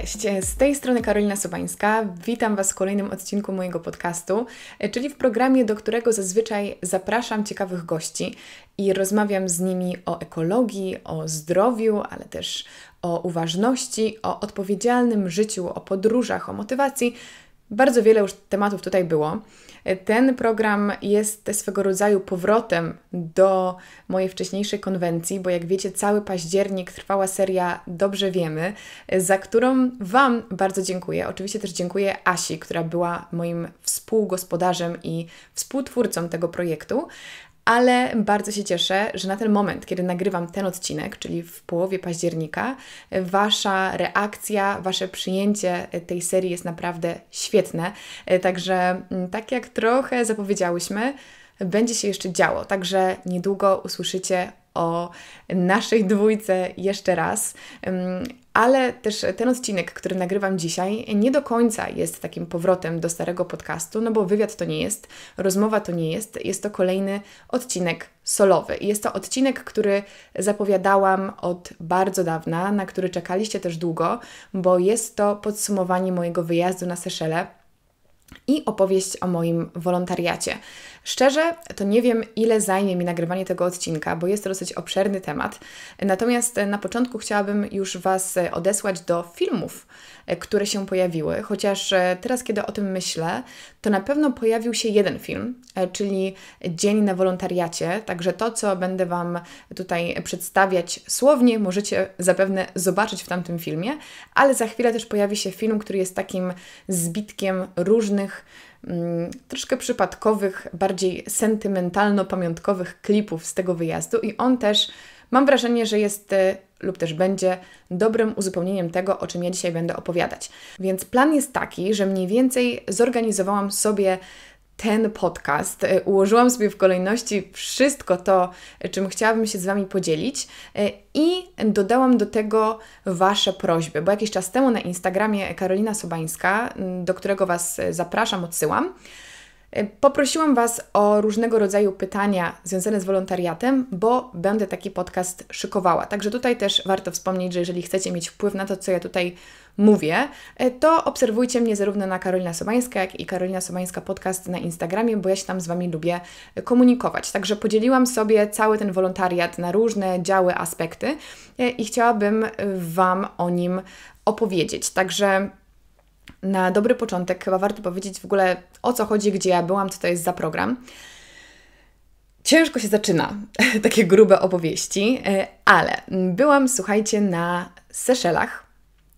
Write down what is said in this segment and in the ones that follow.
Cześć, z tej strony Karolina Sobańska. Witam Was w kolejnym odcinku mojego podcastu, czyli w programie, do którego zazwyczaj zapraszam ciekawych gości i rozmawiam z nimi o ekologii, o zdrowiu, ale też o uważności, o odpowiedzialnym życiu, o podróżach, o motywacji, bardzo wiele już tematów tutaj było. Ten program jest swego rodzaju powrotem do mojej wcześniejszej konwencji, bo jak wiecie, cały październik trwała seria Dobrze Wiemy, za którą Wam bardzo dziękuję. Oczywiście też dziękuję Asi, która była moim współgospodarzem i współtwórcą tego projektu, ale bardzo się cieszę, że na ten moment, kiedy nagrywam ten odcinek, czyli w połowie października, Wasza reakcja, Wasze przyjęcie tej serii jest naprawdę świetne. Także, mm, tak jak trochę zapowiedziałyśmy, będzie się jeszcze działo. Także niedługo usłyszycie o naszej dwójce jeszcze raz, mm, ale też ten odcinek, który nagrywam dzisiaj, nie do końca jest takim powrotem do starego podcastu, no bo wywiad to nie jest, rozmowa to nie jest, jest to kolejny odcinek solowy. I jest to odcinek, który zapowiadałam od bardzo dawna, na który czekaliście też długo, bo jest to podsumowanie mojego wyjazdu na Seszele i opowieść o moim wolontariacie. Szczerze, to nie wiem, ile zajmie mi nagrywanie tego odcinka, bo jest to dosyć obszerny temat. Natomiast e, na początku chciałabym już Was e, odesłać do filmów, e, które się pojawiły, chociaż teraz, kiedy o tym myślę, to na pewno pojawił się jeden film, czyli Dzień na wolontariacie. Także to, co będę Wam tutaj przedstawiać słownie, możecie zapewne zobaczyć w tamtym filmie, ale za chwilę też pojawi się film, który jest takim zbitkiem różnych Mm, troszkę przypadkowych, bardziej sentymentalno-pamiątkowych klipów z tego wyjazdu i on też mam wrażenie, że jest y, lub też będzie dobrym uzupełnieniem tego, o czym ja dzisiaj będę opowiadać. Więc plan jest taki, że mniej więcej zorganizowałam sobie ten podcast. E, ułożyłam sobie w kolejności wszystko to, e, czym chciałabym się z Wami podzielić e, i dodałam do tego Wasze prośby, bo jakiś czas temu na Instagramie Karolina Sobańska, do którego Was zapraszam, odsyłam, Poprosiłam Was o różnego rodzaju pytania związane z wolontariatem, bo będę taki podcast szykowała. Także tutaj też warto wspomnieć, że jeżeli chcecie mieć wpływ na to, co ja tutaj mówię, e, to obserwujcie mnie zarówno na Karolina Sobańska, jak i Karolina Sobańska Podcast na Instagramie, bo ja się tam z Wami lubię e, komunikować. Także podzieliłam sobie cały ten wolontariat na różne działy, aspekty e, i chciałabym Wam o nim opowiedzieć. Także na dobry początek chyba warto powiedzieć w ogóle o co chodzi, gdzie ja byłam, co to jest za program. Ciężko się zaczyna takie grube opowieści, ale byłam, słuchajcie, na Seszelach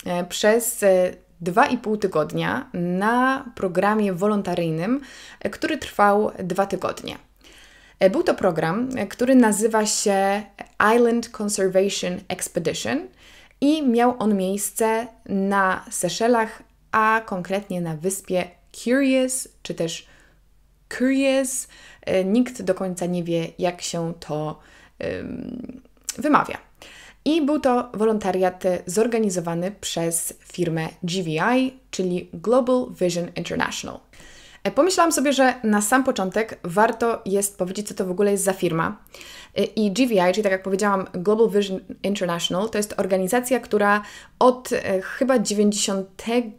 E, przez 2,5 e, tygodnia na programie wolontaryjnym, e, który trwał 2 tygodnie. Był to program, który nazywa się Island Conservation Expedition i miał on miejsce na Seszelach, a konkretnie na wyspie Curious czy też Curious. Nikt do końca nie wie, jak się to um, wymawia. I był to wolontariat zorganizowany przez firmę GVI, czyli Global Vision International. E, pomyślałam sobie, że na sam początek warto jest powiedzieć, co to w ogóle jest za firma. E, I GVI, czyli tak jak powiedziałam, Global Vision International, to jest organizacja, która od e, chyba 95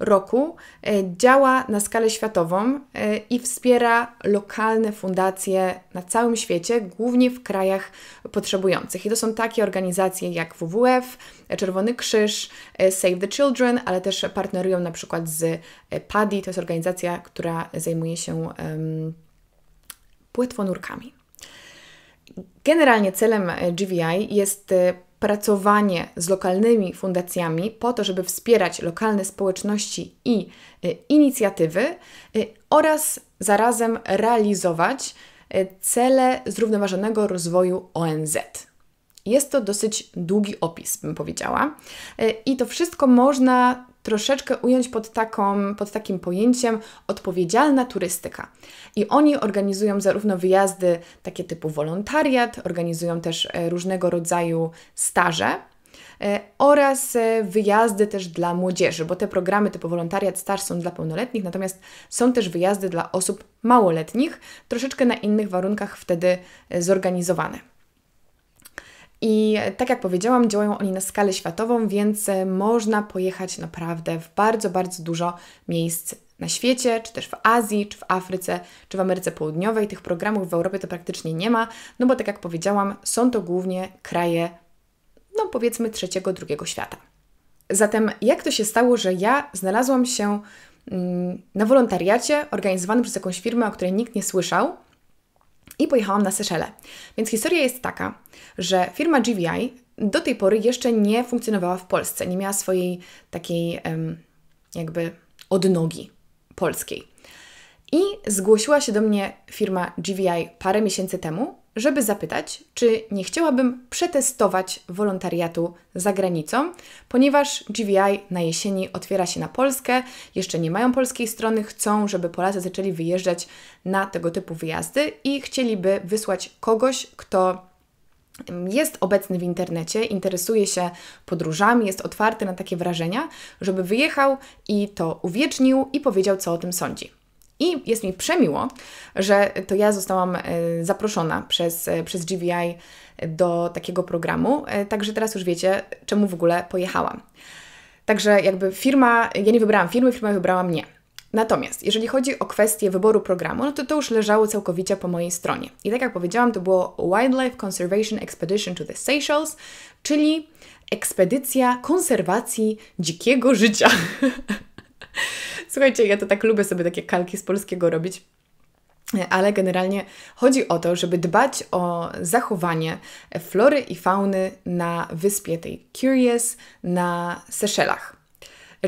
roku e, działa na skalę światową e, i wspiera lokalne fundacje na całym świecie, głównie w krajach potrzebujących. I to są takie organizacje jak WWF, Czerwony Krzyż, e, Save the Children, ale też partnerują na przykład z PADI, to jest organizacja, która zajmuje się um, płetwonurkami. Generalnie celem GVI jest pracowanie z lokalnymi fundacjami po to, żeby wspierać lokalne społeczności i y, inicjatywy y, oraz zarazem realizować y, cele zrównoważonego rozwoju ONZ. Jest to dosyć długi opis, bym powiedziała, i to wszystko można troszeczkę ująć pod, taką, pod takim pojęciem odpowiedzialna turystyka. I oni organizują zarówno wyjazdy takie typu wolontariat, organizują też e, różnego rodzaju staże e, oraz e, wyjazdy też dla młodzieży, bo te programy typu wolontariat, staż są dla pełnoletnich, natomiast są też wyjazdy dla osób małoletnich, troszeczkę na innych warunkach wtedy zorganizowane. I tak jak powiedziałam, działają oni na skalę światową, więc e, można pojechać naprawdę w bardzo, bardzo dużo miejsc na świecie, czy też w Azji, czy w Afryce, czy w Ameryce Południowej. Tych programów w Europie to praktycznie nie ma, no bo tak jak powiedziałam, są to głównie kraje, no powiedzmy, trzeciego, drugiego świata. Zatem jak to się stało, że ja znalazłam się mm, na wolontariacie organizowanym przez jakąś firmę, o której nikt nie słyszał, i pojechałam na Seszele. Więc historia jest taka, że firma GVI do tej pory jeszcze nie funkcjonowała w Polsce, nie miała swojej takiej jakby odnogi polskiej. I zgłosiła się do mnie firma GVI parę miesięcy temu żeby zapytać, czy nie chciałabym przetestować wolontariatu za granicą, ponieważ GVI na jesieni otwiera się na Polskę, jeszcze nie mają polskiej strony, chcą, żeby Polacy zaczęli wyjeżdżać na tego typu wyjazdy i chcieliby wysłać kogoś, kto jest obecny w internecie, interesuje się podróżami, jest otwarty na takie wrażenia, żeby wyjechał i to uwiecznił i powiedział, co o tym sądzi. I jest mi przemiło, że to ja zostałam e, zaproszona przez, e, przez GVI do takiego programu, e, także teraz już wiecie, czemu w ogóle pojechałam. Także jakby firma, ja nie wybrałam firmy, firma wybrała mnie. Natomiast jeżeli chodzi o kwestię wyboru programu, no to to już leżało całkowicie po mojej stronie. I tak jak powiedziałam, to było Wildlife Conservation Expedition to the Seychelles, czyli ekspedycja konserwacji dzikiego życia. Słuchajcie, ja to tak lubię sobie takie kalki z polskiego robić. Ale generalnie chodzi o to, żeby dbać o zachowanie flory i fauny na wyspie tej Curious na Seszelach.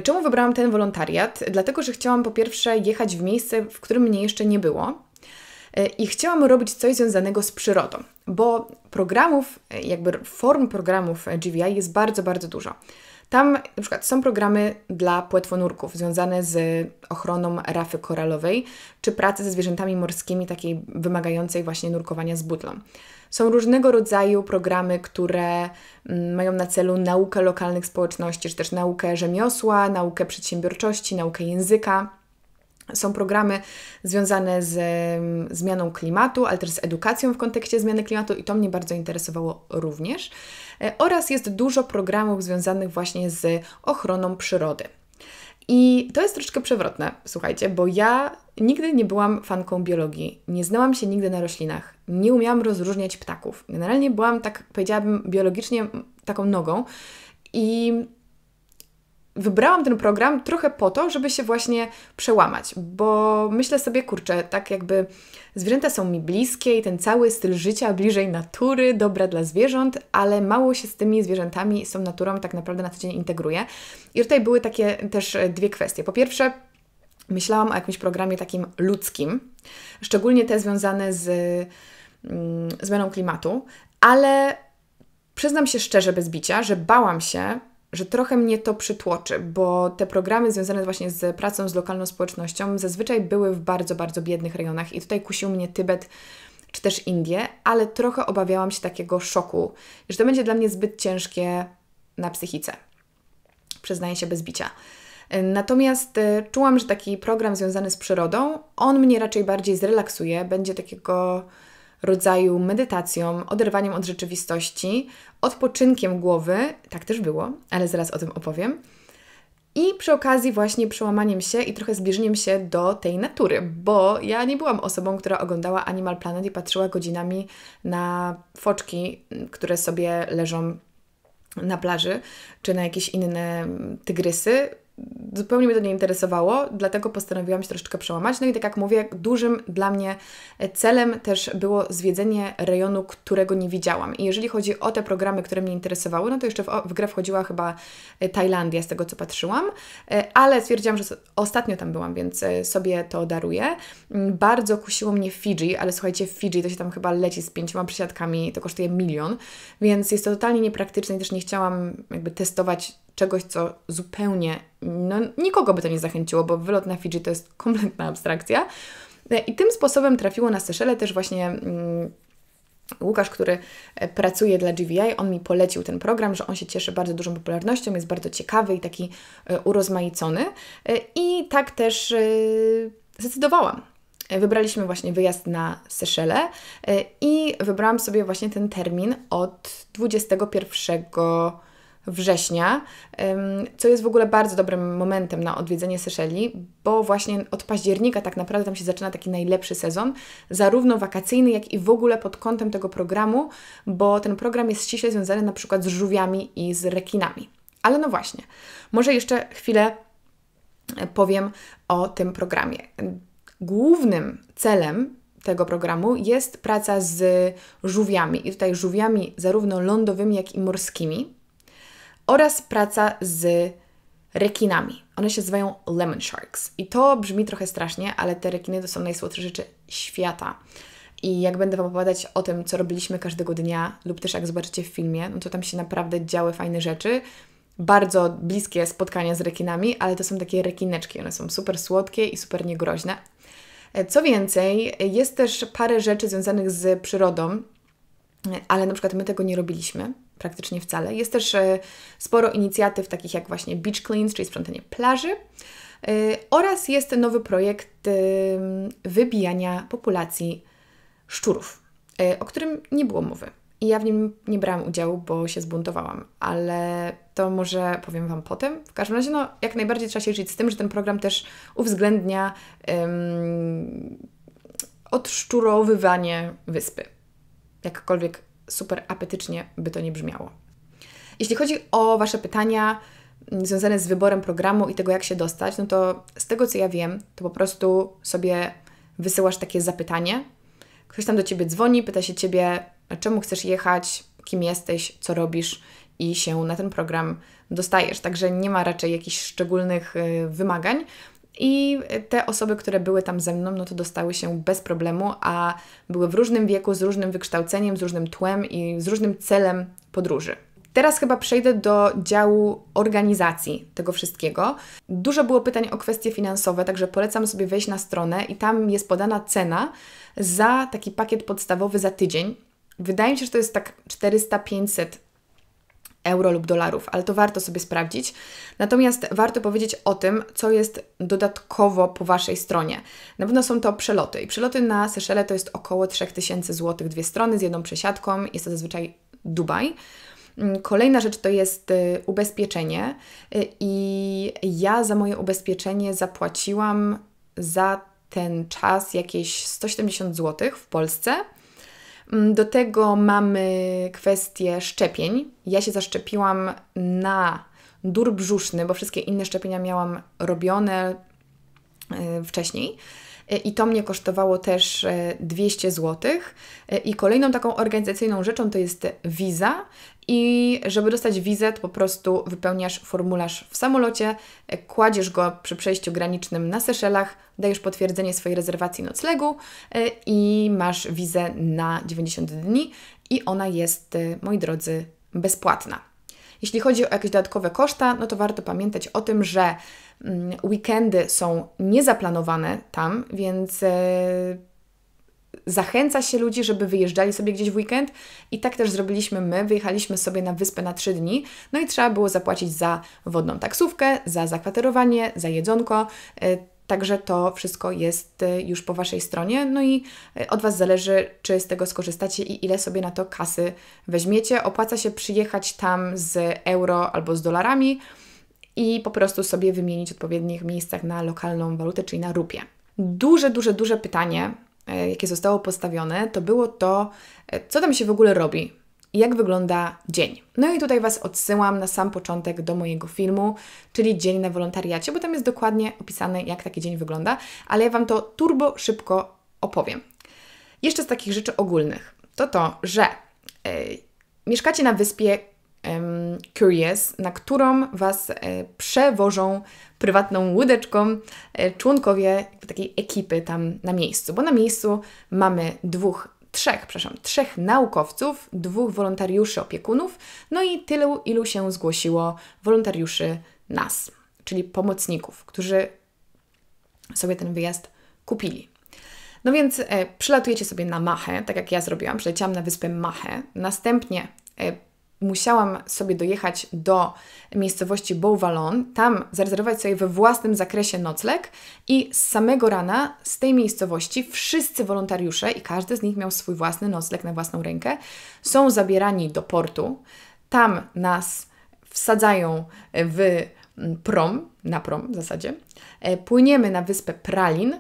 Czemu wybrałam ten wolontariat? Dlatego, że chciałam po pierwsze jechać w miejsce, w którym mnie jeszcze nie było i chciałam robić coś związanego z przyrodą, bo programów, jakby form programów GVI jest bardzo, bardzo dużo. Tam na przykład są programy dla płetwonurków związane z ochroną rafy koralowej, czy pracy ze zwierzętami morskimi, takiej wymagającej właśnie nurkowania z butlą. Są różnego rodzaju programy, które mm, mają na celu naukę lokalnych społeczności, czy też naukę rzemiosła, naukę przedsiębiorczości, naukę języka. Są programy związane z mm, zmianą klimatu, ale też z edukacją w kontekście zmiany klimatu, i to mnie bardzo interesowało również. E, oraz jest dużo programów związanych właśnie z ochroną przyrody. I to jest troszkę przewrotne, słuchajcie, bo ja nigdy nie byłam fanką biologii, nie znałam się nigdy na roślinach, nie umiałam rozróżniać ptaków. Generalnie byłam, tak powiedziałabym, biologicznie taką nogą i wybrałam ten program trochę po to, żeby się właśnie przełamać, bo myślę sobie, kurczę, tak jakby zwierzęta są mi bliskie i ten cały styl życia bliżej natury, dobra dla zwierząt, ale mało się z tymi zwierzętami, z tą naturą tak naprawdę na co dzień integruje. I tutaj były takie też e, dwie kwestie. Po pierwsze, myślałam o jakimś programie takim ludzkim, szczególnie te związane z mm, zmianą klimatu, ale przyznam się szczerze bez bicia, że bałam się że trochę mnie to przytłoczy, bo te programy związane właśnie z pracą z lokalną społecznością zazwyczaj były w bardzo, bardzo biednych rejonach i tutaj kusił mnie Tybet czy też Indie, ale trochę obawiałam się takiego szoku, że to będzie dla mnie zbyt ciężkie na psychice. Przyznaję się bez bicia. Natomiast e, czułam, że taki program związany z przyrodą, on mnie raczej bardziej zrelaksuje, będzie takiego rodzaju medytacją, oderwaniem od rzeczywistości, odpoczynkiem głowy, tak też było, ale zaraz o tym opowiem. I przy okazji właśnie przełamaniem się i trochę zbliżeniem się do tej natury, bo ja nie byłam osobą, która oglądała Animal Planet i patrzyła godzinami na foczki, które sobie leżą na plaży, czy na jakieś inne tygrysy zupełnie mnie to nie interesowało, dlatego postanowiłam się troszeczkę przełamać. No i tak jak mówię, dużym dla mnie celem też było zwiedzenie rejonu, którego nie widziałam. I jeżeli chodzi o te programy, które mnie interesowały, no to jeszcze w, w grę wchodziła chyba Tajlandia, z tego co patrzyłam, ale stwierdziłam, że ostatnio tam byłam, więc e, sobie to daruję. Mm, bardzo kusiło mnie Fidżi, ale słuchajcie, Fidżi to się tam chyba leci z pięcioma przesiadkami, to kosztuje milion, więc jest to totalnie niepraktyczne i też nie chciałam jakby testować czegoś, co zupełnie, no nikogo by to nie zachęciło, bo wylot na Fidżi to jest kompletna abstrakcja. I tym sposobem trafiło na Seszele też właśnie mm, Łukasz, który e, pracuje dla GVI, on mi polecił ten program, że on się cieszy bardzo dużą popularnością, jest bardzo ciekawy i taki e, urozmaicony. E, I tak też zdecydowałam. Wybraliśmy właśnie wyjazd na Seszele i wybrałam sobie właśnie ten termin od 21 września, co jest w ogóle bardzo dobrym momentem na odwiedzenie Seszeli, bo właśnie od października tak naprawdę tam się zaczyna taki najlepszy sezon, zarówno wakacyjny, jak i w ogóle pod kątem tego programu, bo ten program jest ściśle związany na przykład z żółwiami i z rekinami. Ale no właśnie, może jeszcze chwilę e, powiem o tym programie. Głównym celem tego programu jest praca z żółwiami, i tutaj żółwiami zarówno lądowymi, jak i morskimi oraz praca z rekinami. One się zwają lemon sharks. I to brzmi trochę strasznie, ale te rekiny to są najsłodsze rzeczy świata. I jak będę Wam opowiadać o tym, co robiliśmy każdego dnia, lub też jak zobaczycie w filmie, no to tam się naprawdę działy fajne rzeczy. Bardzo bliskie spotkania z rekinami, ale to są takie rekineczki. One są super słodkie i super niegroźne. Co więcej, jest też parę rzeczy związanych z przyrodą, ale na przykład my tego nie robiliśmy, praktycznie wcale. Jest też e, sporo inicjatyw takich jak właśnie Beach Cleans, czyli sprzątanie plaży. E, oraz jest nowy projekt e, wybijania populacji szczurów, o którym nie było mowy. I ja w nim nie brałam udziału, bo się zbuntowałam, ale to może powiem Wam potem. W każdym razie, no, jak najbardziej trzeba się liczyć z tym, że ten program też uwzględnia um, odszczurowywanie wyspy. Jakkolwiek super apetycznie by to nie brzmiało. Jeśli chodzi o Wasze pytania mm, związane z wyborem programu i tego, jak się dostać, no to z tego, co ja wiem, to po prostu sobie wysyłasz takie zapytanie. Ktoś tam do Ciebie dzwoni, pyta się Ciebie, czemu chcesz jechać, kim jesteś, co robisz i się na ten program dostajesz. Także nie ma raczej jakichś szczególnych y, wymagań. I te osoby, które były tam ze mną, no to dostały się bez problemu, a były w różnym wieku, z różnym wykształceniem, z różnym tłem i z różnym celem podróży. Teraz chyba przejdę do działu organizacji tego wszystkiego. Dużo było pytań o kwestie finansowe, także polecam sobie wejść na stronę i tam jest podana cena za taki pakiet podstawowy za tydzień. Wydaje mi się, że to jest tak 400-500 euro lub dolarów, ale to warto sobie sprawdzić. Natomiast warto powiedzieć o tym, co jest dodatkowo po Waszej stronie. Na pewno są to przeloty i przeloty na Seszele to jest około 3000 zł, dwie strony z jedną przesiadką, jest to zazwyczaj Dubaj. Mm, kolejna rzecz to jest y, ubezpieczenie y, i ja za moje ubezpieczenie zapłaciłam za ten czas jakieś 170 zł w Polsce Mm, do tego mamy kwestię szczepień. Ja się zaszczepiłam na dur brzuszny, bo wszystkie inne szczepienia miałam robione e, wcześniej. E, i to mnie kosztowało też 200 e, zł. E, I kolejną taką organizacyjną rzeczą to jest wiza. I żeby dostać wizę, to po prostu wypełniasz formularz w samolocie, kładziesz go przy przejściu granicznym na Seszelach, dajesz potwierdzenie swojej rezerwacji noclegu i masz wizę na 90 dni. I ona jest, moi drodzy, bezpłatna. Jeśli chodzi o jakieś dodatkowe koszta, no to warto pamiętać o tym, że Mm, weekendy są niezaplanowane tam, więc e, zachęca się ludzi, żeby wyjeżdżali sobie gdzieś w weekend i tak też zrobiliśmy my. Wyjechaliśmy sobie na wyspę na trzy dni, no i trzeba było zapłacić za wodną taksówkę, za zakwaterowanie, za jedzonko. E, także to wszystko jest e, już po Waszej stronie, no i od Was zależy, czy z tego skorzystacie i ile sobie na to kasy weźmiecie. Opłaca się przyjechać tam z euro albo z dolarami, i po prostu sobie wymienić w odpowiednich miejscach na lokalną walutę, czyli na rupię. Duże, duże, duże pytanie, e, jakie zostało postawione, to było to, e, co tam się w ogóle robi i jak wygląda dzień. No i tutaj Was odsyłam na sam początek do mojego filmu, czyli dzień na wolontariacie, bo tam jest dokładnie opisane, jak taki dzień wygląda, ale ja Wam to turbo szybko opowiem. Jeszcze z takich rzeczy ogólnych to to, że yy, mieszkacie na wyspie, Curious, na którą Was e, przewożą prywatną łódeczką e, członkowie takiej ekipy tam na miejscu. Bo na miejscu mamy dwóch, trzech, przepraszam, trzech naukowców, dwóch wolontariuszy opiekunów, no i tylu, ilu się zgłosiło wolontariuszy nas, czyli pomocników, którzy sobie ten wyjazd kupili. No więc e, przylatujecie sobie na Machę, tak jak ja zrobiłam, przyleciałam na wyspę Machę, następnie e, musiałam sobie dojechać do miejscowości Beauvalon, tam zarezerwować sobie we własnym zakresie nocleg i z samego rana z tej miejscowości wszyscy wolontariusze i każdy z nich miał swój własny nocleg na własną rękę, są zabierani do portu. Tam nas wsadzają w prom, na prom w zasadzie. E, płyniemy na wyspę Pralin,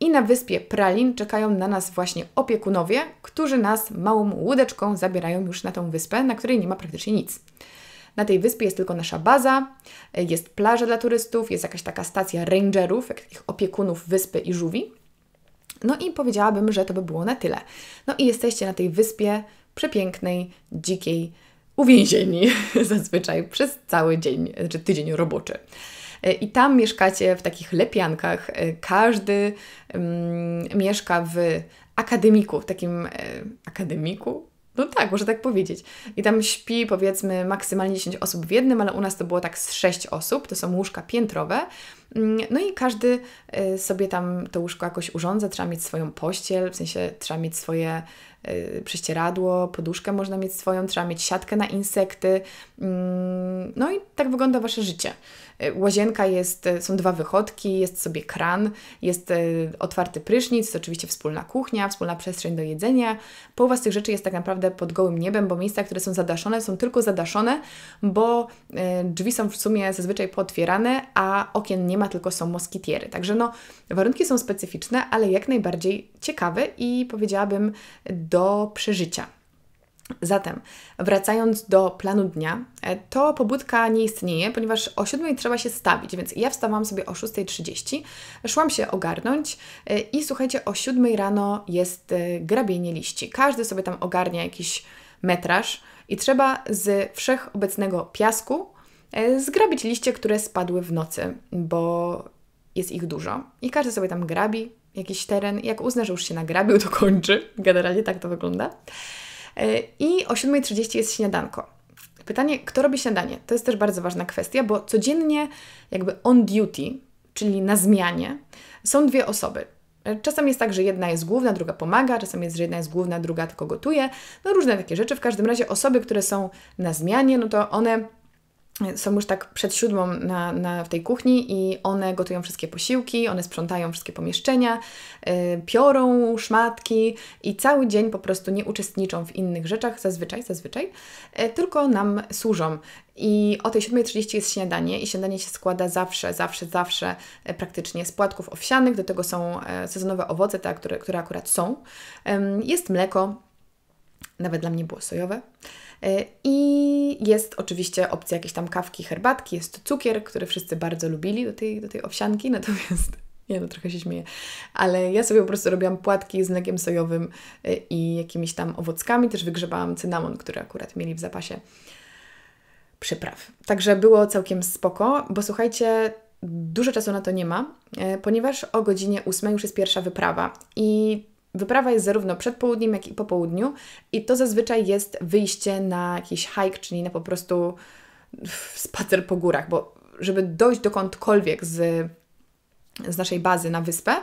i na wyspie Pralin czekają na nas właśnie opiekunowie, którzy nas małą łódeczką zabierają już na tą wyspę, na której nie ma praktycznie nic. Na tej wyspie jest tylko nasza baza, jest plaża dla turystów, jest jakaś taka stacja rangerów, takich opiekunów wyspy i żółwi. No i powiedziałabym, że to by było na tyle. No i jesteście na tej wyspie przepięknej, dzikiej, uwięzieni zazwyczaj przez cały dzień czy znaczy tydzień roboczy. E, i tam mieszkacie w takich lepiankach. E, każdy mm, mieszka w akademiku, w takim e, akademiku, no tak, może tak powiedzieć. I tam śpi powiedzmy maksymalnie 10 osób w jednym, ale u nas to było tak z 6 osób, to są łóżka piętrowe. Mm, no i każdy e, sobie tam to łóżko jakoś urządza, trzeba mieć swoją pościel, w sensie trzeba mieć swoje prześcieradło, poduszkę można mieć swoją, trzeba mieć siatkę na insekty. Mm, no i tak wygląda wasze życie. Łazienka jest, e, są dwa wychodki, jest sobie kran, jest e, otwarty prysznic, oczywiście wspólna kuchnia, wspólna przestrzeń do jedzenia. Połowa z tych rzeczy jest tak naprawdę pod gołym niebem, bo miejsca, które są zadaszone, są tylko zadaszone, bo e, drzwi są w sumie zazwyczaj pootwierane, a okien nie ma, tylko są moskitiery. Także no, warunki są specyficzne, ale jak najbardziej ciekawe i powiedziałabym do przeżycia. Zatem, wracając do planu dnia, e, to pobudka nie istnieje, ponieważ o 7 trzeba się stawić, więc ja wstawałam sobie o 6.30, szłam się ogarnąć e, i słuchajcie, o 7 rano jest e, grabienie liści. Każdy sobie tam ogarnia jakiś metraż i trzeba z wszechobecnego piasku zgrabić liście, które spadły w nocy, bo jest ich dużo i każdy sobie tam grabi jakiś teren. Jak uzna, że już się nagrabił, to kończy. Generalnie tak to wygląda. E, I o 7.30 jest śniadanko. Pytanie, kto robi śniadanie? To jest też bardzo ważna kwestia, bo codziennie jakby on duty, czyli na zmianie, są dwie osoby. E, czasem jest tak, że jedna jest główna, druga pomaga, czasem jest, że jedna jest główna, druga tylko gotuje. No różne takie rzeczy. W każdym razie osoby, które są na zmianie, no to one są już tak przed siódmą na, na, w tej kuchni i one gotują wszystkie posiłki, one sprzątają wszystkie pomieszczenia, yy, piorą szmatki i cały dzień po prostu nie uczestniczą w innych rzeczach, zazwyczaj, zazwyczaj, yy, tylko nam służą. I o tej 7.30 jest śniadanie i śniadanie się składa zawsze, zawsze, zawsze y, praktycznie z płatków owsianych, do tego są y, sezonowe owoce, te, które, które akurat są. Jest mleko, nawet dla mnie było sojowe. E, I jest oczywiście opcja jakiejś tam kawki, herbatki, jest cukier, który wszyscy bardzo lubili do tej, do tej owsianki, natomiast ja no, trochę się śmieję, ale ja sobie po prostu robiłam płatki z mlekiem sojowym e, i jakimiś tam owockami, też wygrzebałam cynamon, który akurat mieli w zapasie przypraw. Także było całkiem spoko, bo słuchajcie, dużo czasu na to nie ma, e, ponieważ o godzinie 8 już jest pierwsza wyprawa i Wyprawa jest zarówno przed południem, jak i po południu, i to zazwyczaj jest wyjście na jakiś hike, czyli na po prostu spacer po górach, bo żeby dojść dokądkolwiek z, z naszej bazy na wyspę,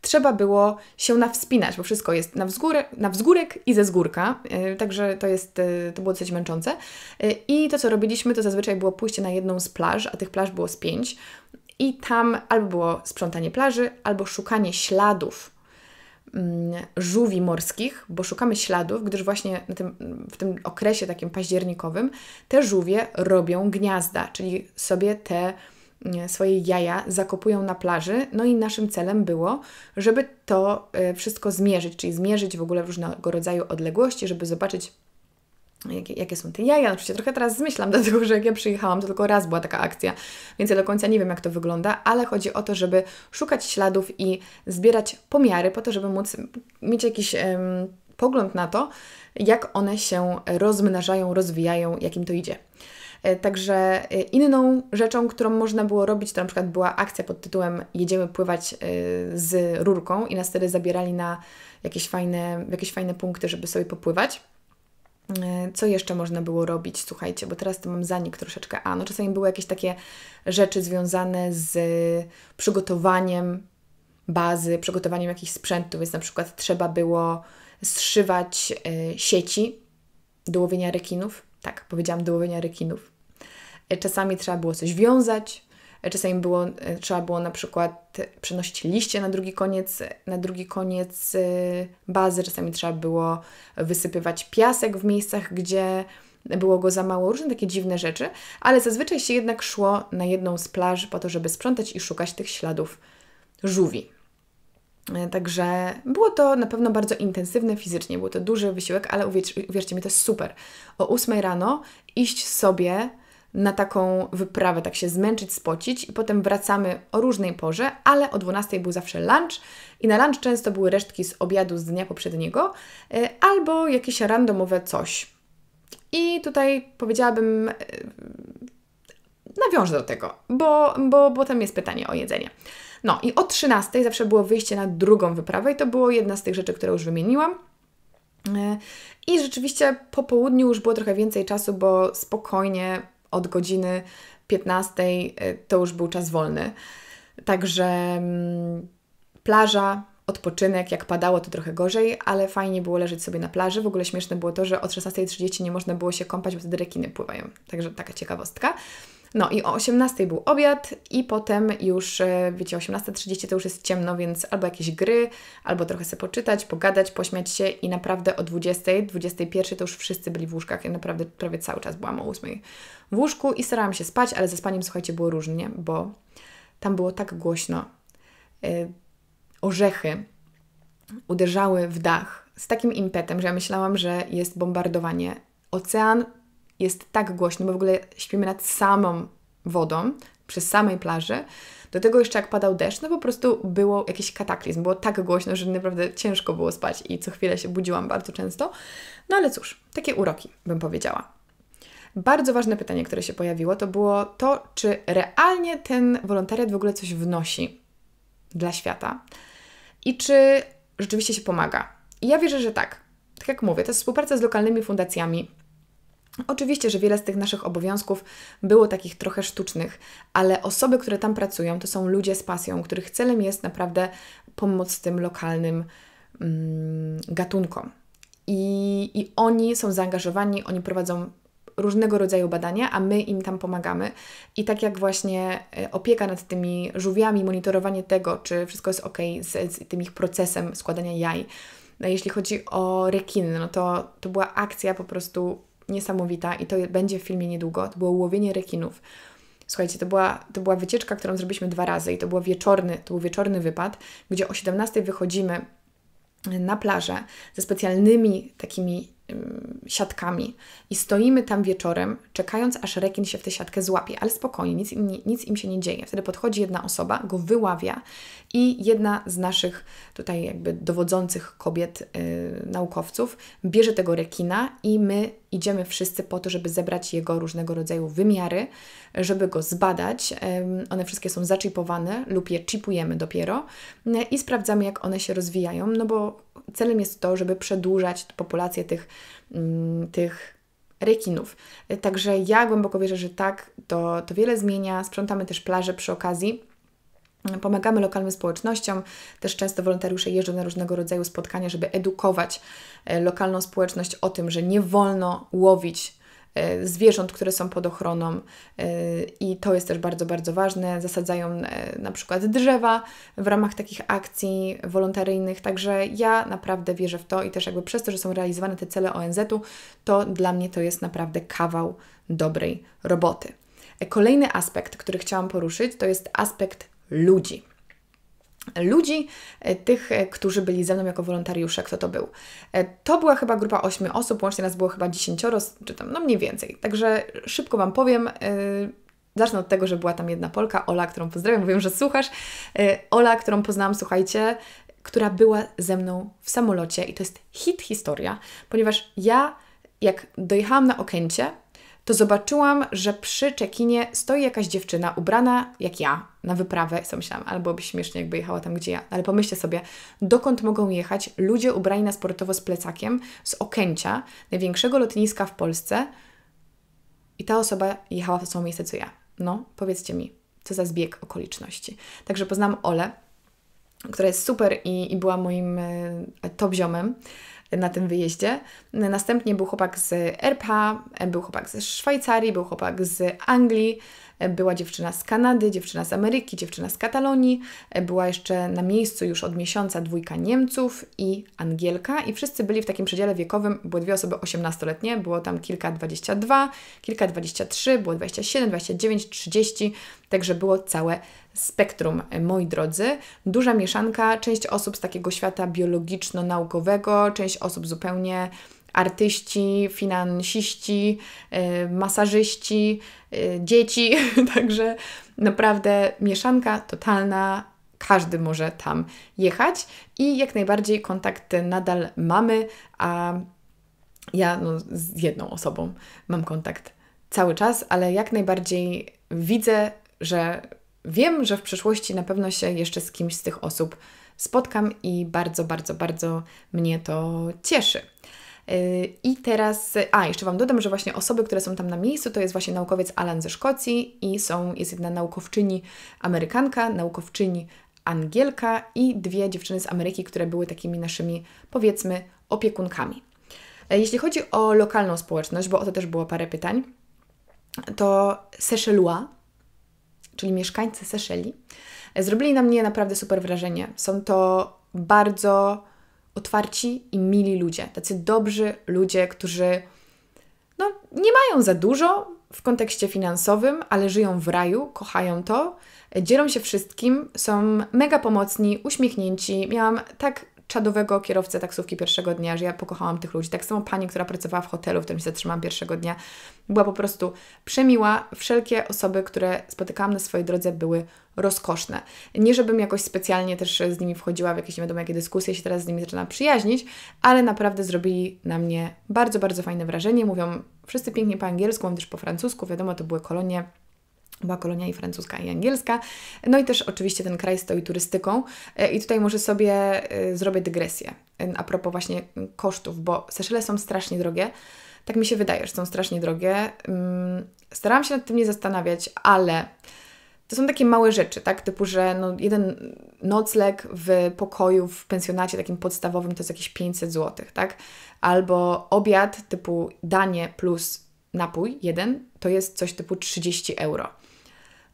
trzeba było się nawspinać, bo wszystko jest na, wzgórę, na wzgórek i ze zgórka, y, także to, jest, y, to było dosyć męczące. Y, I to, co robiliśmy, to zazwyczaj było pójście na jedną z plaż, a tych plaż było z pięć. I tam albo było sprzątanie plaży, albo szukanie śladów Mm, żółwi morskich, bo szukamy śladów, gdyż właśnie tym, w tym okresie takim październikowym te żółwie robią gniazda, czyli sobie te mm, swoje jaja zakopują na plaży. No i naszym celem było, żeby to y, wszystko zmierzyć, czyli zmierzyć w ogóle różnego rodzaju odległości, żeby zobaczyć jakie, jakie są te jaja. Oczywiście trochę teraz zmyślam, dlatego że jak ja przyjechałam, to tylko raz była taka akcja, więc ja do końca nie wiem, jak to wygląda, ale chodzi o to, żeby szukać śladów i zbierać pomiary po to, żeby móc mieć jakiś pogląd na to, jak one się rozmnażają, rozwijają, jakim to idzie. E, także e, inną rzeczą, którą można było robić, to na przykład była akcja pod tytułem Jedziemy pływać e, z rurką i nas wtedy zabierali na jakieś fajne, jakieś fajne punkty, żeby sobie popływać. E, co jeszcze można było robić, słuchajcie, bo teraz to mam zanik troszeczkę. A, no czasami były jakieś takie rzeczy związane z przygotowaniem bazy, przygotowaniem jakichś sprzętu, więc na przykład trzeba było zszywać e, sieci do łowienia rekinów. Tak, powiedziałam do łowienia rekinów. E, czasami trzeba było coś wiązać, Czasami było, e, trzeba było na przykład przenosić liście na drugi koniec, na drugi koniec e, bazy, czasami trzeba było wysypywać piasek w miejscach, gdzie było go za mało, różne takie dziwne rzeczy, ale zazwyczaj się jednak szło na jedną z plaż po to, żeby sprzątać i szukać tych śladów żółwi. E, także było to na pewno bardzo intensywne fizycznie, był to duży wysiłek, ale uwierz, uwierzcie mi, to jest super. O 8 rano iść sobie na taką wyprawę, tak się zmęczyć, spocić i potem wracamy o różnej porze, ale o 12 był zawsze lunch i na lunch często były resztki z obiadu z dnia poprzedniego e, albo jakieś randomowe coś. I tutaj powiedziałabym, e, nawiążę do tego, bo, bo tam jest pytanie o jedzenie. No i o 13 zawsze było wyjście na drugą wyprawę i to było jedna z tych rzeczy, które już wymieniłam. E, I rzeczywiście po południu już było trochę więcej czasu, bo spokojnie od godziny 15 y, to już był czas wolny. Także mm, plaża, odpoczynek, jak padało to trochę gorzej, ale fajnie było leżeć sobie na plaży. W ogóle śmieszne było to, że od 16.30 nie można było się kąpać, bo wtedy rekiny pływają. Także taka ciekawostka. No i o 18 był obiad i potem już, e, wiecie, 18.30 to już jest ciemno, więc albo jakieś gry, albo trochę sobie poczytać, pogadać, pośmiać się i naprawdę o 20, 21 to już wszyscy byli w łóżkach. Ja naprawdę prawie cały czas byłam o 8 w łóżku i starałam się spać, ale ze spaniem, słuchajcie, było różnie, bo tam było tak głośno. E, orzechy uderzały w dach z takim impetem, że ja myślałam, że jest bombardowanie. Ocean jest tak głośno, bo w ogóle śpimy nad samą wodą, przy samej plaży. Do tego jeszcze jak padał deszcz, no po prostu było jakiś kataklizm. Było tak głośno, że naprawdę ciężko było spać i co chwilę się budziłam bardzo często. No ale cóż, takie uroki bym powiedziała. Bardzo ważne pytanie, które się pojawiło, to było to, czy realnie ten wolontariat w ogóle coś wnosi dla świata i czy rzeczywiście się pomaga. I ja wierzę, że tak. Tak jak mówię, to jest współpraca z lokalnymi fundacjami, Oczywiście, że wiele z tych naszych obowiązków było takich trochę sztucznych, ale osoby, które tam pracują, to są ludzie z pasją, których celem jest naprawdę pomoc tym lokalnym mm, gatunkom. I, I oni są zaangażowani, oni prowadzą różnego rodzaju badania, a my im tam pomagamy. I tak jak właśnie e, opieka nad tymi żółwiami, monitorowanie tego, czy wszystko jest ok z, z tym ich procesem składania jaj. No, jeśli chodzi o rekiny, no to, to była akcja po prostu niesamowita i to będzie w filmie niedługo. To było łowienie rekinów. Słuchajcie, to była, to była wycieczka, którą zrobiliśmy dwa razy i to, było wieczorny, to był wieczorny wypad, gdzie o 17 wychodzimy na plażę ze specjalnymi takimi Y, siatkami i stoimy tam wieczorem, czekając aż rekin się w tę siatkę złapie, ale spokojnie, nic im, nic im się nie dzieje. Wtedy podchodzi jedna osoba, go wyławia i jedna z naszych tutaj jakby dowodzących kobiet yy, naukowców bierze tego rekina i my idziemy wszyscy po to, żeby zebrać jego różnego rodzaju wymiary, żeby go zbadać. One wszystkie są zaczipowane lub je chipujemy dopiero y, i sprawdzamy, jak one się rozwijają, no bo celem jest to, żeby przedłużać populację tych, mm, tych rekinów. Także ja głęboko wierzę, że tak, to, to wiele zmienia. Sprzątamy też plaże przy okazji. Pomagamy lokalnym społecznościom, też często wolontariusze jeżdżą na różnego rodzaju spotkania, żeby edukować e, lokalną społeczność o tym, że nie wolno łowić E, zwierząt, które są pod ochroną e, i to jest też bardzo, bardzo ważne. Zasadzają e, na przykład drzewa w ramach takich akcji wolontaryjnych, także ja naprawdę wierzę w to i też jakby przez to, że są realizowane te cele ONZ-u, to dla mnie to jest naprawdę kawał dobrej roboty. Kolejny aspekt, który chciałam poruszyć, to jest aspekt ludzi ludzi, e, tych, e, którzy byli ze mną jako wolontariusze, kto to był. E, to była chyba grupa 8 osób, łącznie nas było chyba 10, czy tam, no mniej więcej. Także szybko Wam powiem. Zacznę od tego, że była tam jedna Polka, Ola, którą pozdrawiam, wiem, że słuchasz. Ola, którą poznałam, słuchajcie, która była ze mną w samolocie i to jest hit historia, ponieważ ja jak dojechałam na Okęcie, to zobaczyłam, że przy czekinie stoi jakaś dziewczyna ubrana jak ja na wyprawę. co myślałam, albo by śmiesznie jakby jechała tam, gdzie ja. No ale pomyślcie sobie, dokąd mogą jechać ludzie ubrani na sportowo z plecakiem z Okęcia, największego lotniska w Polsce i ta osoba jechała w to samo miejsce, co ja. No, powiedzcie mi, co za zbieg okoliczności. Także poznam Ole, która jest super i, i była moim e, top ziomem na tym wyjeździe. Następnie był chłopak z RPA, był chłopak ze Szwajcarii, był chłopak z Anglii, była dziewczyna z Kanady, dziewczyna z Ameryki, dziewczyna z Katalonii, była jeszcze na miejscu już od miesiąca dwójka Niemców i Angielka i wszyscy byli w takim przedziale wiekowym, były dwie osoby 18-letnie, było tam kilka 22, kilka 23, było 27, 29, 30, także było całe spektrum, moi drodzy. Duża mieszanka, część osób z takiego świata biologiczno-naukowego, część osób zupełnie artyści, finansiści, y, masażyści, y, dzieci. Także naprawdę mieszanka totalna. Każdy może tam jechać i jak najbardziej kontakt nadal mamy, a ja no, z jedną osobą mam kontakt cały czas, ale jak najbardziej widzę, że wiem, że w przyszłości na pewno się jeszcze z kimś z tych osób spotkam i bardzo, bardzo, bardzo mnie to cieszy. Y, I teraz, a jeszcze Wam dodam, że właśnie osoby, które są tam na miejscu, to jest właśnie naukowiec Alan ze Szkocji i są, jest jedna naukowczyni Amerykanka, naukowczyni Angielka i dwie dziewczyny z Ameryki, które były takimi naszymi, powiedzmy, opiekunkami. E, jeśli chodzi o lokalną społeczność, bo o to też było parę pytań, to Seychellois, czyli mieszkańcy Seszeli, e, zrobili na mnie naprawdę super wrażenie. Są to bardzo otwarci i mili ludzie, tacy dobrzy ludzie, którzy no, nie mają za dużo w kontekście finansowym, ale żyją w raju, kochają to, e, dzielą się wszystkim, są mega pomocni, uśmiechnięci. Miałam tak czadowego kierowcę taksówki pierwszego dnia, że ja pokochałam tych ludzi. Tak samo pani, która pracowała w hotelu, w którym się zatrzymałam pierwszego dnia, była po prostu przemiła. Wszelkie osoby, które spotykałam na swojej drodze, były rozkoszne. Nie żebym jakoś specjalnie też z nimi wchodziła w jakieś nie wiadomo jakie dyskusje, się teraz z nimi zaczyna przyjaźnić, ale naprawdę zrobili na mnie bardzo, bardzo fajne wrażenie. Mówią wszyscy pięknie po angielsku, mówią też po francusku, wiadomo, to były kolonie była kolonia i francuska, i angielska. No i też oczywiście ten kraj stoi turystyką. E, I tutaj może sobie e, zrobię dygresję e, a propos właśnie kosztów, bo Seszele są strasznie drogie. Tak mi się wydaje, że są strasznie drogie. Mm, starałam się nad tym nie zastanawiać, ale to są takie małe rzeczy, tak? Typu, że no jeden nocleg w pokoju w pensjonacie takim podstawowym to jest jakieś 500 zł, tak? Albo obiad typu danie plus napój jeden to jest coś typu 30 euro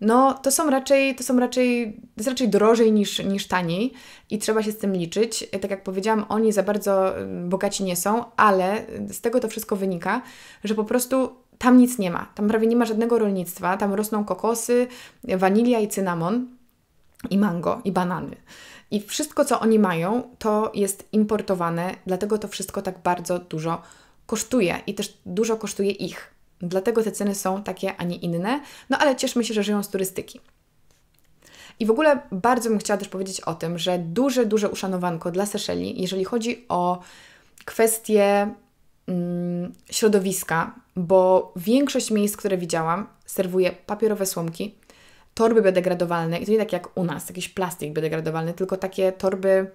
no to są raczej, to są raczej, jest raczej drożej niż, niż taniej i trzeba się z tym liczyć. E, tak jak powiedziałam, oni za bardzo y, bogaci nie są, ale z tego to wszystko wynika, że po prostu tam nic nie ma. Tam prawie nie ma żadnego rolnictwa, tam rosną kokosy, wanilia i cynamon i mango i banany. I wszystko, co oni mają, to jest importowane, dlatego to wszystko tak bardzo dużo kosztuje i też dużo kosztuje ich. Dlatego te ceny są takie, a nie inne. No ale cieszmy się, że żyją z turystyki. I w ogóle bardzo bym chciała też powiedzieć o tym, że duże, duże uszanowanko dla Seszeli, jeżeli chodzi o kwestie mm, środowiska, bo większość miejsc, które widziałam, serwuje papierowe słomki, torby biodegradowalne i to nie tak jak u nas, jakiś plastik biodegradowalny, tylko takie torby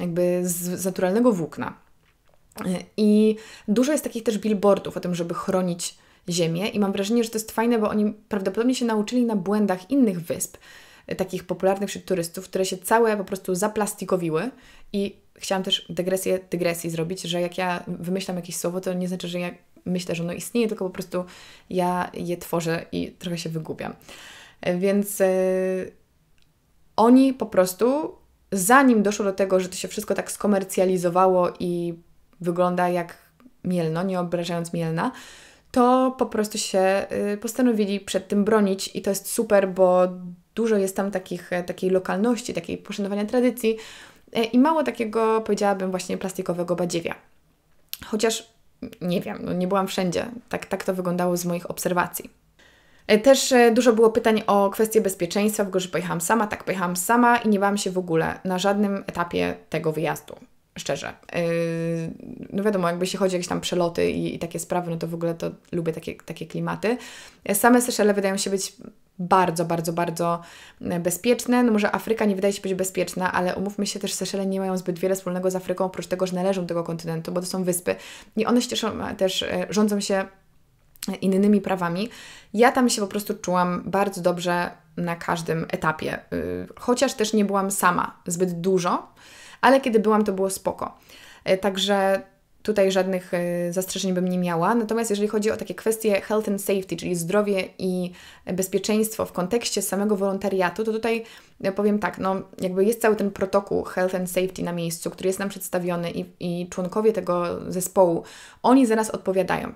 jakby z, naturalnego włókna. I dużo jest takich też billboardów o tym, żeby chronić ziemię i mam wrażenie, że to jest fajne, bo oni prawdopodobnie się nauczyli na błędach innych wysp, e, takich popularnych wśród turystów, które się całe po prostu zaplastikowiły i chciałam też dygresję dygresji zrobić, że jak ja wymyślam jakieś słowo, to nie znaczy, że ja myślę, że ono istnieje, tylko po prostu ja je tworzę i trochę się wygubiam. E, więc yy, oni po prostu, zanim doszło do tego, że to się wszystko tak skomercjalizowało i wygląda jak mielno, nie obrażając mielna, to po prostu się y, postanowili przed tym bronić i to jest super, bo dużo jest tam takich, e, takiej lokalności, takiej poszanowania tradycji e, i mało takiego, powiedziałabym, właśnie plastikowego badziewia. Chociaż nie wiem, no nie byłam wszędzie, tak, tak to wyglądało z moich obserwacji. E, też dużo było pytań o kwestię bezpieczeństwa, w górze pojechałam sama, tak pojechałam sama i nie bałam się w ogóle na żadnym etapie tego wyjazdu szczerze. Yy, no wiadomo, jakby się chodzi o jakieś tam przeloty i, i, takie sprawy, no to w ogóle to lubię takie, takie klimaty. Same Seszele wydają się być bardzo, bardzo, bardzo e, bezpieczne. No może Afryka nie wydaje się być bezpieczna, ale umówmy się też, Seszele nie mają zbyt wiele wspólnego z Afryką, oprócz tego, że należą do tego kontynentu, bo to są wyspy. I one się, e, też e, rządzą się innymi prawami. Ja tam się po prostu czułam bardzo dobrze na każdym etapie, y, chociaż też nie byłam sama zbyt dużo ale kiedy byłam, to było spoko. E, także tutaj żadnych e, zastrzeżeń bym nie miała. Natomiast jeżeli chodzi o takie kwestie health and safety, czyli zdrowie i bezpieczeństwo w kontekście samego wolontariatu, to tutaj e, powiem tak, no jakby jest cały ten protokół health and safety na miejscu, który jest nam przedstawiony i, i członkowie tego zespołu, oni zaraz odpowiadają.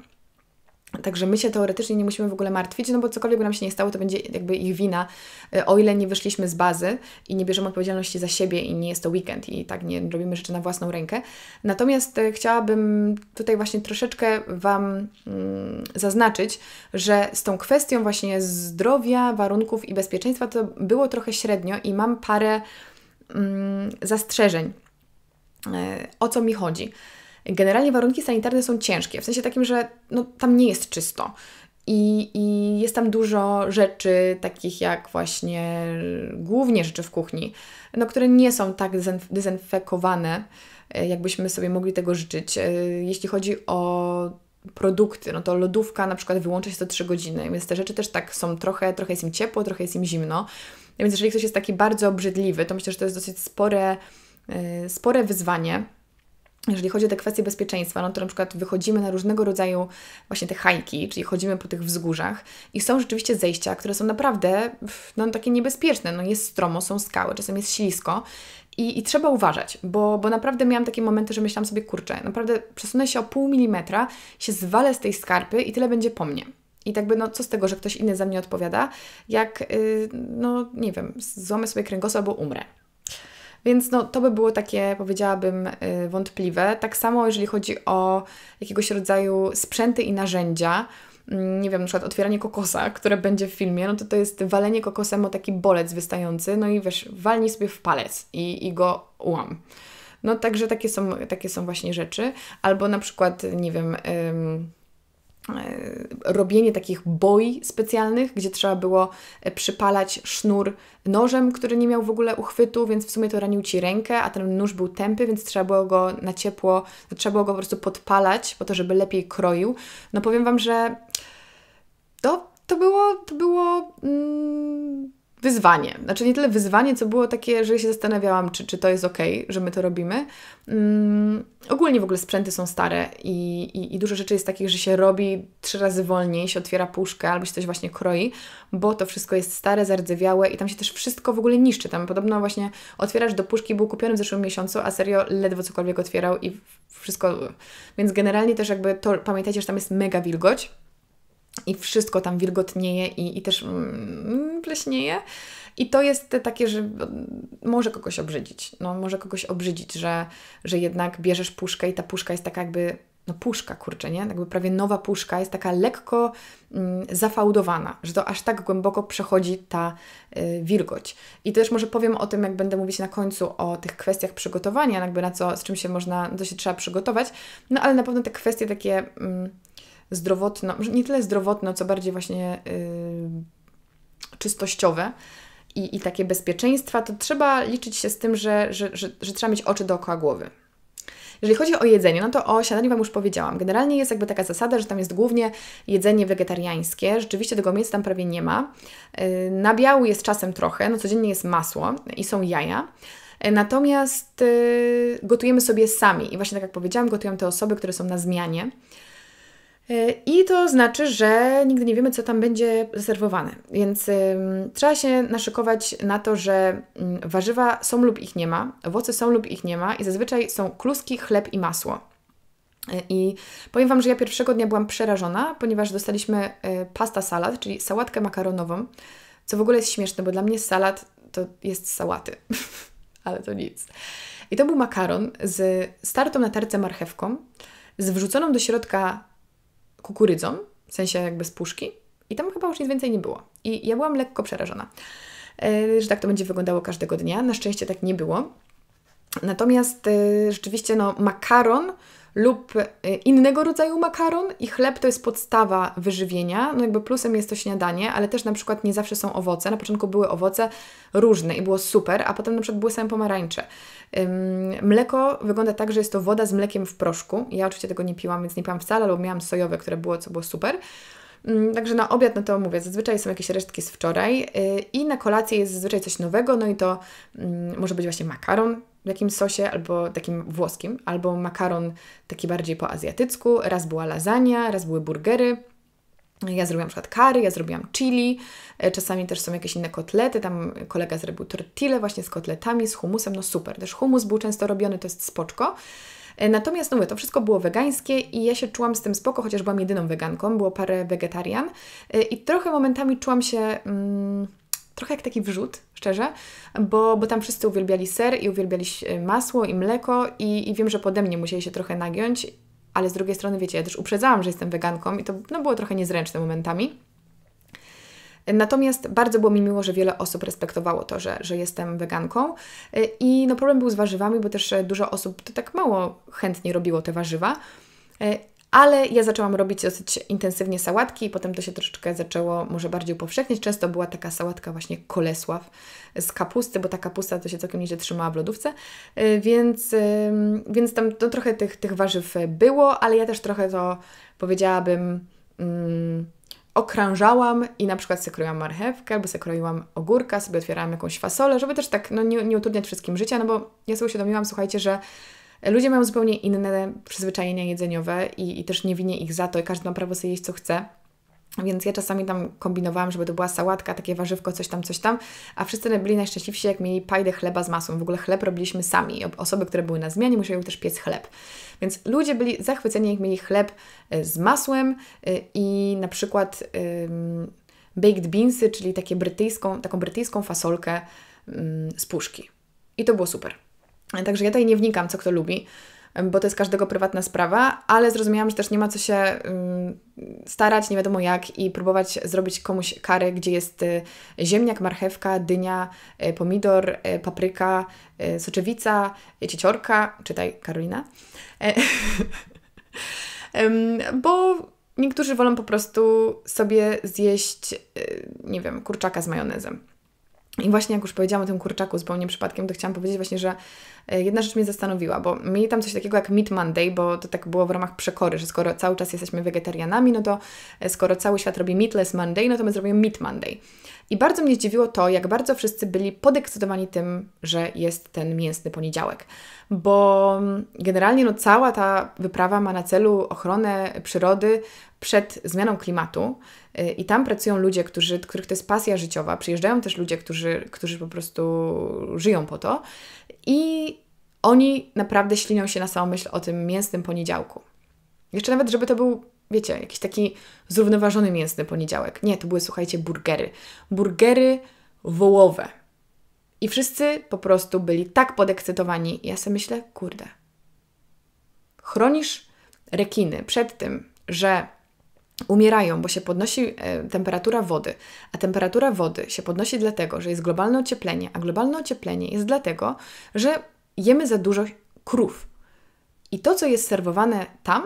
Także my się teoretycznie nie musimy w ogóle martwić, no bo cokolwiek by nam się nie stało, to będzie jakby ich wina, e, o ile nie wyszliśmy z bazy i nie bierzemy odpowiedzialności za siebie i nie jest to weekend i tak nie robimy rzeczy na własną rękę. Natomiast e, chciałabym tutaj właśnie troszeczkę Wam mm, zaznaczyć, że z tą kwestią właśnie zdrowia, warunków i bezpieczeństwa to było trochę średnio i mam parę mm, zastrzeżeń, e, o co mi chodzi. Generalnie warunki sanitarne są ciężkie, w sensie takim, że no, tam nie jest czysto. I, I jest tam dużo rzeczy, takich jak właśnie głównie rzeczy w kuchni, no, które nie są tak dezynfekowane, e, jakbyśmy sobie mogli tego życzyć. E, jeśli chodzi o produkty, no to lodówka na przykład wyłącza się co 3 godziny, więc te rzeczy też tak są trochę, trochę jest im ciepło, trochę jest im zimno. Więc jeżeli ktoś jest taki bardzo obrzydliwy, to myślę, że to jest dosyć spore, e, spore wyzwanie jeżeli chodzi o te kwestie bezpieczeństwa, no to na przykład wychodzimy na różnego rodzaju właśnie te hajki, czyli chodzimy po tych wzgórzach i są rzeczywiście zejścia, które są naprawdę no, takie niebezpieczne. No jest stromo, są skały, czasem jest ślisko i, i trzeba uważać, bo, bo naprawdę miałam takie momenty, że myślałam sobie, kurczę, naprawdę przesunę się o pół milimetra, się zwalę z tej skarpy i tyle będzie po mnie. I tak by, no co z tego, że ktoś inny za mnie odpowiada, jak, yy, no nie wiem, złamę sobie kręgosłup albo umrę. Więc no, to by było takie, powiedziałabym, y, wątpliwe. Tak samo, jeżeli chodzi o jakiegoś rodzaju sprzęty i narzędzia, mm, nie wiem, na przykład otwieranie kokosa, które będzie w filmie, no to to jest walenie kokosem o taki bolec wystający, no i wiesz, walnij sobie w palec i, i go ułam. No także takie są, takie są właśnie rzeczy. Albo na przykład, nie wiem... Ym, E, robienie takich boi specjalnych, gdzie trzeba było e, przypalać sznur nożem, który nie miał w ogóle uchwytu, więc w sumie to ranił Ci rękę, a ten nóż był tępy, więc trzeba było go na ciepło, trzeba było go po prostu podpalać po to, żeby lepiej kroił. No powiem Wam, że to, to było, to było... Mm wyzwanie. Znaczy nie tyle wyzwanie, co było takie, że się zastanawiałam, czy, czy to jest ok, że my to robimy. Um, ogólnie w ogóle sprzęty są stare i, i, i, dużo rzeczy jest takich, że się robi trzy razy wolniej, się otwiera puszkę albo się coś właśnie kroi, bo to wszystko jest stare, zardzewiałe i tam się też wszystko w ogóle niszczy. Tam podobno właśnie otwierasz do puszki, był kupiony w zeszłym miesiącu, a serio ledwo cokolwiek otwierał i wszystko... Więc generalnie też jakby to pamiętajcie, że tam jest mega wilgoć, i wszystko tam wilgotnieje i, i też mm, pleśnieje. I to jest takie, że mm, może kogoś obrzydzić. No, może kogoś obrzydzić, że, że jednak bierzesz puszkę i ta puszka jest taka jakby no puszka, kurczę, nie? Jakby prawie nowa puszka jest taka lekko mm, zafałdowana, że to aż tak głęboko przechodzi ta y, wilgoć. I też może powiem o tym, jak będę mówić na końcu o tych kwestiach przygotowania, jakby na co, z czym się można, do się trzeba przygotować, no ale na pewno te kwestie takie mm, zdrowotno, nie tyle zdrowotno, co bardziej właśnie yy, czystościowe i, i takie bezpieczeństwa, to trzeba liczyć się z tym, że, że, że, że trzeba mieć oczy dookoła głowy. Jeżeli chodzi o jedzenie, no to o śniadaniu Wam już powiedziałam. Generalnie jest jakby taka zasada, że tam jest głównie jedzenie wegetariańskie. Rzeczywiście tego mięsa tam prawie nie ma. Y, na biału jest czasem trochę, no codziennie jest masło i są jaja. Y, natomiast y, gotujemy sobie sami i właśnie tak jak powiedziałam, gotują te osoby, które są na zmianie. I to znaczy, że nigdy nie wiemy, co tam będzie serwowane, więc trzeba się naszykować na to, że warzywa są lub ich nie ma, owoce są lub ich nie ma i zazwyczaj są kluski, chleb i masło. Y, I powiem Wam, że ja pierwszego dnia byłam przerażona, ponieważ dostaliśmy y, pasta salad, czyli sałatkę makaronową, co w ogóle jest śmieszne, bo dla mnie salat to jest sałaty, ale to nic. I to był makaron z startą na tarce marchewką, z wrzuconą do środka kukurydzą, w sensie jakby z puszki. I tam chyba już nic więcej nie było. I ja byłam lekko przerażona, e, że tak to będzie wyglądało każdego dnia. Na szczęście tak nie było. Natomiast e, rzeczywiście no, makaron lub y, innego rodzaju makaron i chleb to jest podstawa wyżywienia, no jakby plusem jest to śniadanie, ale też na przykład nie zawsze są owoce, na początku były owoce różne i było super, a potem na przykład były same pomarańcze. Mleko wygląda tak, że jest to woda z mlekiem w proszku, ja oczywiście tego nie piłam, więc nie piłam wcale, albo miałam sojowe, które było, co było super. Także na obiad, no to mówię, zazwyczaj są jakieś resztki z wczoraj y, i na kolację jest zazwyczaj coś nowego, no i to może być właśnie makaron, w takim sosie, albo takim włoskim, albo makaron taki bardziej po azjatycku, raz była lasagna, raz były burgery. Ja zrobiłam przykład, curry, ja zrobiłam chili, e, czasami też są jakieś inne kotlety, tam kolega zrobił tortille właśnie z kotletami, z humusem, no super. Też humus był często robiony, to jest spoczko. E, natomiast, no mówię, to wszystko było wegańskie i ja się czułam z tym spoko, chociaż byłam jedyną weganką, było parę wegetarian e, i trochę momentami czułam się... Mm, trochę jak taki wrzut, szczerze, bo, bo tam wszyscy uwielbiali ser i uwielbiali e, masło i mleko i, i wiem, że pode mnie musieli się trochę nagiąć, ale z drugiej strony, wiecie, ja też uprzedzałam, że jestem weganką i to no, było trochę niezręczne momentami. Natomiast bardzo było mi miło, że wiele osób respektowało to, że, że jestem weganką. E, I no problem był z warzywami, bo też e, dużo osób to tak mało chętnie robiło te warzywa. Ale ja zaczęłam robić dosyć intensywnie sałatki i potem to się troszeczkę zaczęło może bardziej upowszechniać. Często była taka sałatka właśnie kolesław z kapusty, bo ta kapusta to się całkiem nieźle trzymała w lodówce, y, więc, więc tam to trochę tych, tych warzyw było, ale ja też trochę to powiedziałabym... Mm, okrążałam i na przykład sekroiłam marchewkę, albo sekroiłam ogórka, sobie otwierałam jakąś fasolę, żeby też tak no, nie, nie utrudniać wszystkim życia, no bo ja sobie uświadomiłam, słuchajcie, że Ludzie mają zupełnie inne przyzwyczajenia jedzeniowe i, i też nie winię ich za to, i każdy ma prawo sobie jeść co chce. Więc ja czasami tam kombinowałam, żeby to była sałatka, takie warzywko, coś tam, coś tam, a wszyscy byli najszczęśliwsi, jak mieli pajdę chleba z masą. W ogóle chleb robiliśmy sami. Osoby, które były na zmianie, musiały też piec chleb. Więc ludzie byli zachwyceni, jak mieli chleb e, z masłem e, i na przykład um, baked beansy, czyli takie brytyjską, taką brytyjską fasolkę um, z puszki. I to było super. Także ja tutaj nie wnikam, co kto lubi, bo to jest każdego prywatna sprawa, ale zrozumiałam, że też nie ma co się starać, nie wiadomo jak, i próbować zrobić komuś karę, gdzie jest y, ziemniak, marchewka, dynia, y, pomidor, y, papryka, soczewica, cieciorka, czytaj Karolina. E, bo niektórzy wolą po prostu sobie zjeść, nie wiem, kurczaka z majonezem. I właśnie jak już powiedziałam o tym kurczaku zupełnie przypadkiem, to chciałam powiedzieć właśnie, że e, jedna rzecz mnie zastanowiła, bo mieli tam coś takiego jak Meat Monday, bo to tak było w ramach przekory, że skoro cały czas jesteśmy wegetarianami, no to e, skoro cały świat robi Meatless Monday, no to my zrobimy Meat Monday. I bardzo mnie zdziwiło to, jak bardzo wszyscy byli podekscytowani tym, że jest ten mięsny poniedziałek, bo mm, generalnie no cała ta wyprawa ma na celu ochronę przyrody przed zmianą klimatu, Y, I tam pracują ludzie, którzy, których to jest pasja życiowa. Przyjeżdżają też ludzie, którzy, którzy po prostu żyją po to. I oni naprawdę ślinią się na samą myśl o tym mięsnym poniedziałku. Jeszcze nawet, żeby to był, wiecie, jakiś taki zrównoważony mięsny poniedziałek. Nie, to były, słuchajcie, burgery. Burgery wołowe. I wszyscy po prostu byli tak podekscytowani. Ja sobie myślę, kurde, chronisz rekiny przed tym, że umierają, bo się podnosi e, temperatura wody, a temperatura wody się podnosi dlatego, że jest globalne ocieplenie, a globalne ocieplenie jest dlatego, że jemy za dużo krów. I to, co jest serwowane tam,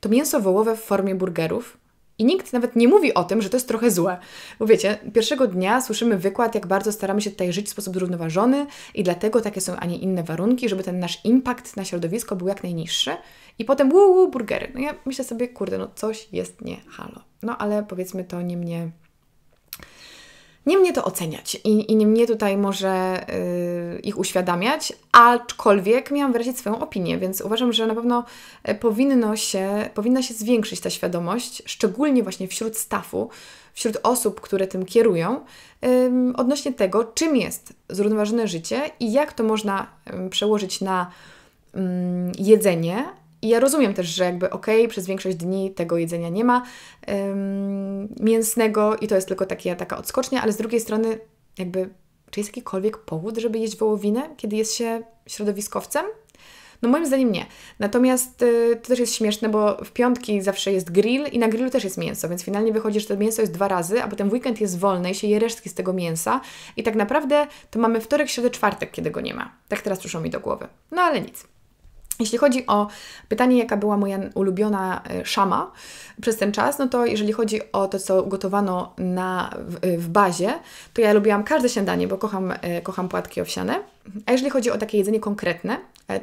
to mięso wołowe w formie burgerów, i nikt nawet nie mówi o tym, że to jest trochę złe. Bo wiecie, pierwszego dnia słyszymy wykład, jak bardzo staramy się tutaj żyć w sposób zrównoważony i dlatego takie są, a nie inne warunki, żeby ten nasz impact na środowisko był jak najniższy. I potem uu, burgery. No ja myślę sobie, kurde, no coś jest nie halo. No ale powiedzmy to nie mnie nie mnie to oceniać i, i nie mnie tutaj może yy, ich uświadamiać, aczkolwiek miałam wyrazić swoją opinię, więc uważam, że na pewno y, powinno się, powinna się zwiększyć ta świadomość, szczególnie właśnie wśród stafu, wśród osób, które tym kierują, yy, odnośnie tego, czym jest zrównoważone życie i jak to można yy, przełożyć na jedzenie, i ja rozumiem też, że jakby okej, okay, przez większość dni tego jedzenia nie ma ym, mięsnego i to jest tylko takie, taka odskocznia, ale z drugiej strony jakby czy jest jakikolwiek powód, żeby jeść wołowinę, kiedy jest się środowiskowcem? No moim zdaniem nie. Natomiast y, to też jest śmieszne, bo w piątki zawsze jest grill i na grillu też jest mięso, więc finalnie wychodzi, że to mięso jest dwa razy, a potem weekend jest wolny, i się je resztki z tego mięsa i tak naprawdę to mamy wtorek, środę, czwartek, kiedy go nie ma. Tak teraz przyszło mi do głowy. No ale nic. Jeśli chodzi o pytanie, jaka była moja ulubiona e, szama przez ten czas, no to jeżeli chodzi o to, co gotowano na, w, e, w bazie, to ja lubiłam każde śniadanie, bo kocham, e, kocham płatki owsiane. A jeżeli chodzi o takie jedzenie konkretne,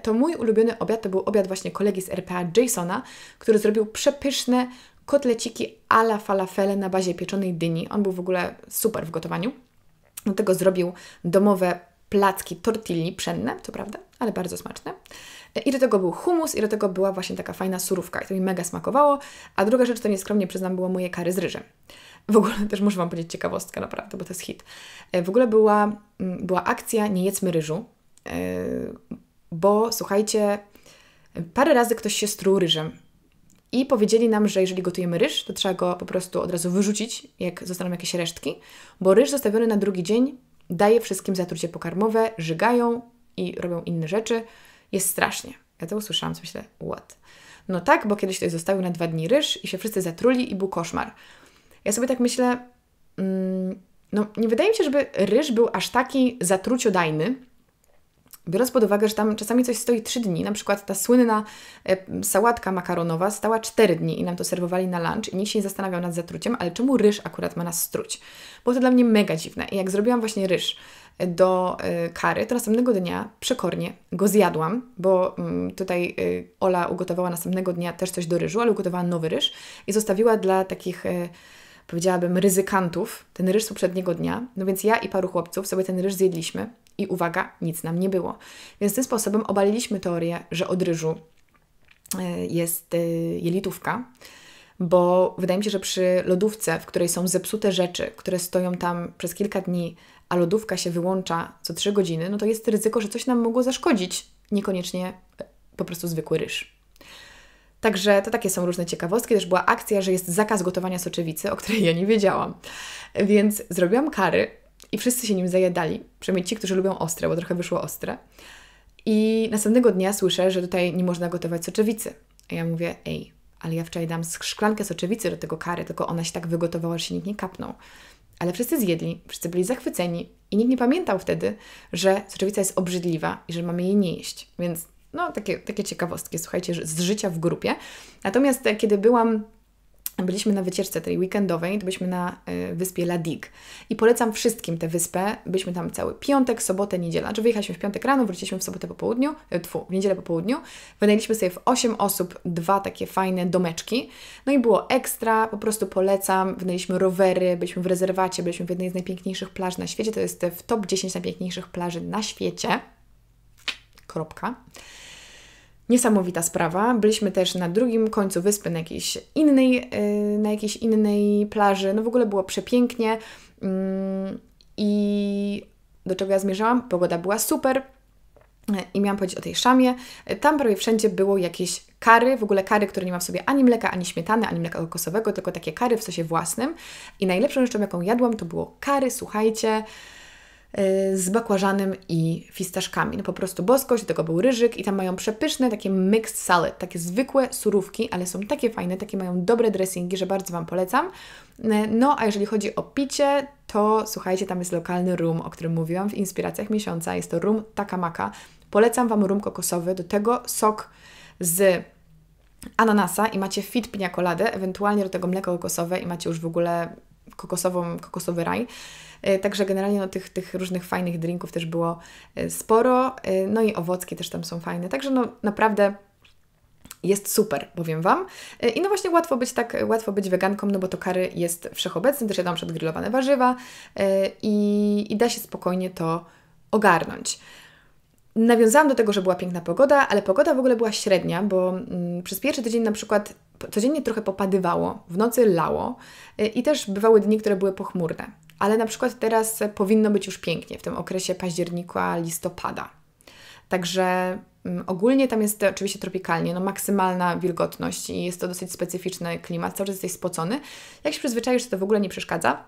to mój ulubiony obiad to był obiad właśnie kolegi z RPA Jasona, który zrobił przepyszne kotleciki ala falafele na bazie pieczonej dyni. On był w ogóle super w gotowaniu. Do tego zrobił domowe placki tortilli pszenne, to prawda, ale bardzo smaczne. I do tego był humus, i do tego była właśnie taka fajna surówka, i to mi mega smakowało. A druga rzecz, to nieskromnie przyznam, było moje kary z ryżem. W ogóle też muszę Wam powiedzieć ciekawostkę, naprawdę, bo to jest hit. E, w ogóle była, mm, była akcja Nie jedzmy ryżu, e, bo słuchajcie, parę razy ktoś się struł ryżem. I powiedzieli nam, że jeżeli gotujemy ryż, to trzeba go po prostu od razu wyrzucić, jak zostaną jakieś resztki, bo ryż zostawiony na drugi dzień daje wszystkim zatrucie pokarmowe, żygają i robią inne rzeczy. Jest strasznie. Ja to usłyszałam, co myślę, what? No tak, bo kiedyś ktoś zostawił na dwa dni ryż i się wszyscy zatruli i był koszmar. Ja sobie tak myślę, mm, no nie wydaje mi się, żeby ryż był aż taki zatruciodajny, Biorąc pod uwagę, że tam czasami coś stoi 3 dni, na przykład ta słynna e, sałatka makaronowa stała 4 dni i nam to serwowali na lunch i nikt się nie zastanawiał nad zatruciem, ale czemu ryż akurat ma nas struć? Było to dla mnie mega dziwne i jak zrobiłam właśnie ryż e, do e, kary, to następnego dnia przekornie go zjadłam, bo mm, tutaj Ola ugotowała następnego dnia też coś do ryżu, ale ugotowała nowy ryż i zostawiła dla takich powiedziałabym, ryzykantów, ten ryż z poprzedniego dnia. No więc ja i paru chłopców sobie ten ryż zjedliśmy i uwaga, nic nam nie było. Więc tym sposobem obaliliśmy teorię, że od ryżu e, jest e, jelitówka, bo wydaje mi się, że przy lodówce, w której są zepsute rzeczy, które stoją tam przez kilka dni, a lodówka się wyłącza co trzy godziny, no to jest ryzyko, że coś nam mogło zaszkodzić, niekoniecznie e, po prostu zwykły ryż. Także to takie są różne ciekawostki. Też była akcja, że jest zakaz gotowania soczewicy, o której ja nie wiedziałam. Więc zrobiłam kary i wszyscy się nim zajadali. Przynajmniej ci, którzy lubią ostre, bo trochę wyszło ostre. I następnego dnia słyszę, że tutaj nie można gotować soczewicy. A ja mówię, ej, ale ja wczoraj dam szklankę soczewicy do tego kary, tylko ona się tak wygotowała, że się nikt nie kapnął. Ale wszyscy zjedli, wszyscy byli zachwyceni i nikt nie pamiętał wtedy, że soczewica jest obrzydliwa i że mamy jej nie jeść. Więc no, takie, takie ciekawostki, słuchajcie, z życia w grupie. Natomiast e, kiedy byłam byliśmy na wycieczce tej weekendowej, to byliśmy na e, wyspie Ladig. I polecam wszystkim tę wyspę. Byliśmy tam cały piątek, sobotę, niedziela Znaczy wyjechaliśmy w piątek rano, wróciliśmy w sobotę po południu, e, tfu, w niedzielę po południu. Wynajęliśmy sobie w 8 osób dwa takie fajne domeczki. No i było ekstra, po prostu polecam. Wynajęliśmy rowery, byliśmy w rezerwacie, byliśmy w jednej z najpiękniejszych plaż na świecie. To jest w top 10 najpiękniejszych plaży na świecie. Kropka. Niesamowita sprawa. Byliśmy też na drugim końcu wyspy, na jakiejś innej, y, na jakiejś innej plaży. No w ogóle było przepięknie. Mm, I do czego ja zmierzałam? Pogoda była super. I miałam powiedzieć o tej szamie. Tam prawie wszędzie było jakieś kary, w ogóle kary, które nie ma w sobie ani mleka, ani śmietany, ani mleka kokosowego, tylko takie kary w sosie własnym. I najlepszą rzeczą, jaką jadłam, to było kary, słuchajcie, E, z bakłażanem i fistaszkami. No po prostu boskość, do tego był ryżyk i tam mają przepyszne takie mixed salad, takie zwykłe surówki, ale są takie fajne, takie mają dobre dressingi, że bardzo Wam polecam. E, no a jeżeli chodzi o picie, to słuchajcie, tam jest lokalny rum, o którym mówiłam w inspiracjach miesiąca. Jest to rum Takamaka. Polecam Wam rum kokosowy, do tego sok z ananasa i macie fit pinia ewentualnie do tego mleko kokosowe i macie już w ogóle kokosową, kokosowy raj. E, także generalnie no, tych, tych różnych fajnych drinków też było e, sporo. E, no i owocki też tam są fajne. Także no naprawdę jest super, powiem Wam. I no właśnie łatwo być tak, łatwo być weganką, no bo to kary jest wszechobecny, też jadam przed grillowane warzywa i, i da się spokojnie to ogarnąć. Nawiązałam do tego, że była piękna pogoda, ale pogoda w ogóle była średnia, bo mm, przez pierwszy tydzień na przykład codziennie trochę popadywało, w nocy lało i też bywały dni, które były pochmurne ale na przykład teraz powinno być już pięknie w tym okresie października, listopada. Także mm, Ogólnie tam jest oczywiście tropikalnie, no maksymalna wilgotność i jest to dosyć specyficzny klimat, cały czas jesteś spocony. Jak się przyzwyczaisz, to w ogóle nie przeszkadza.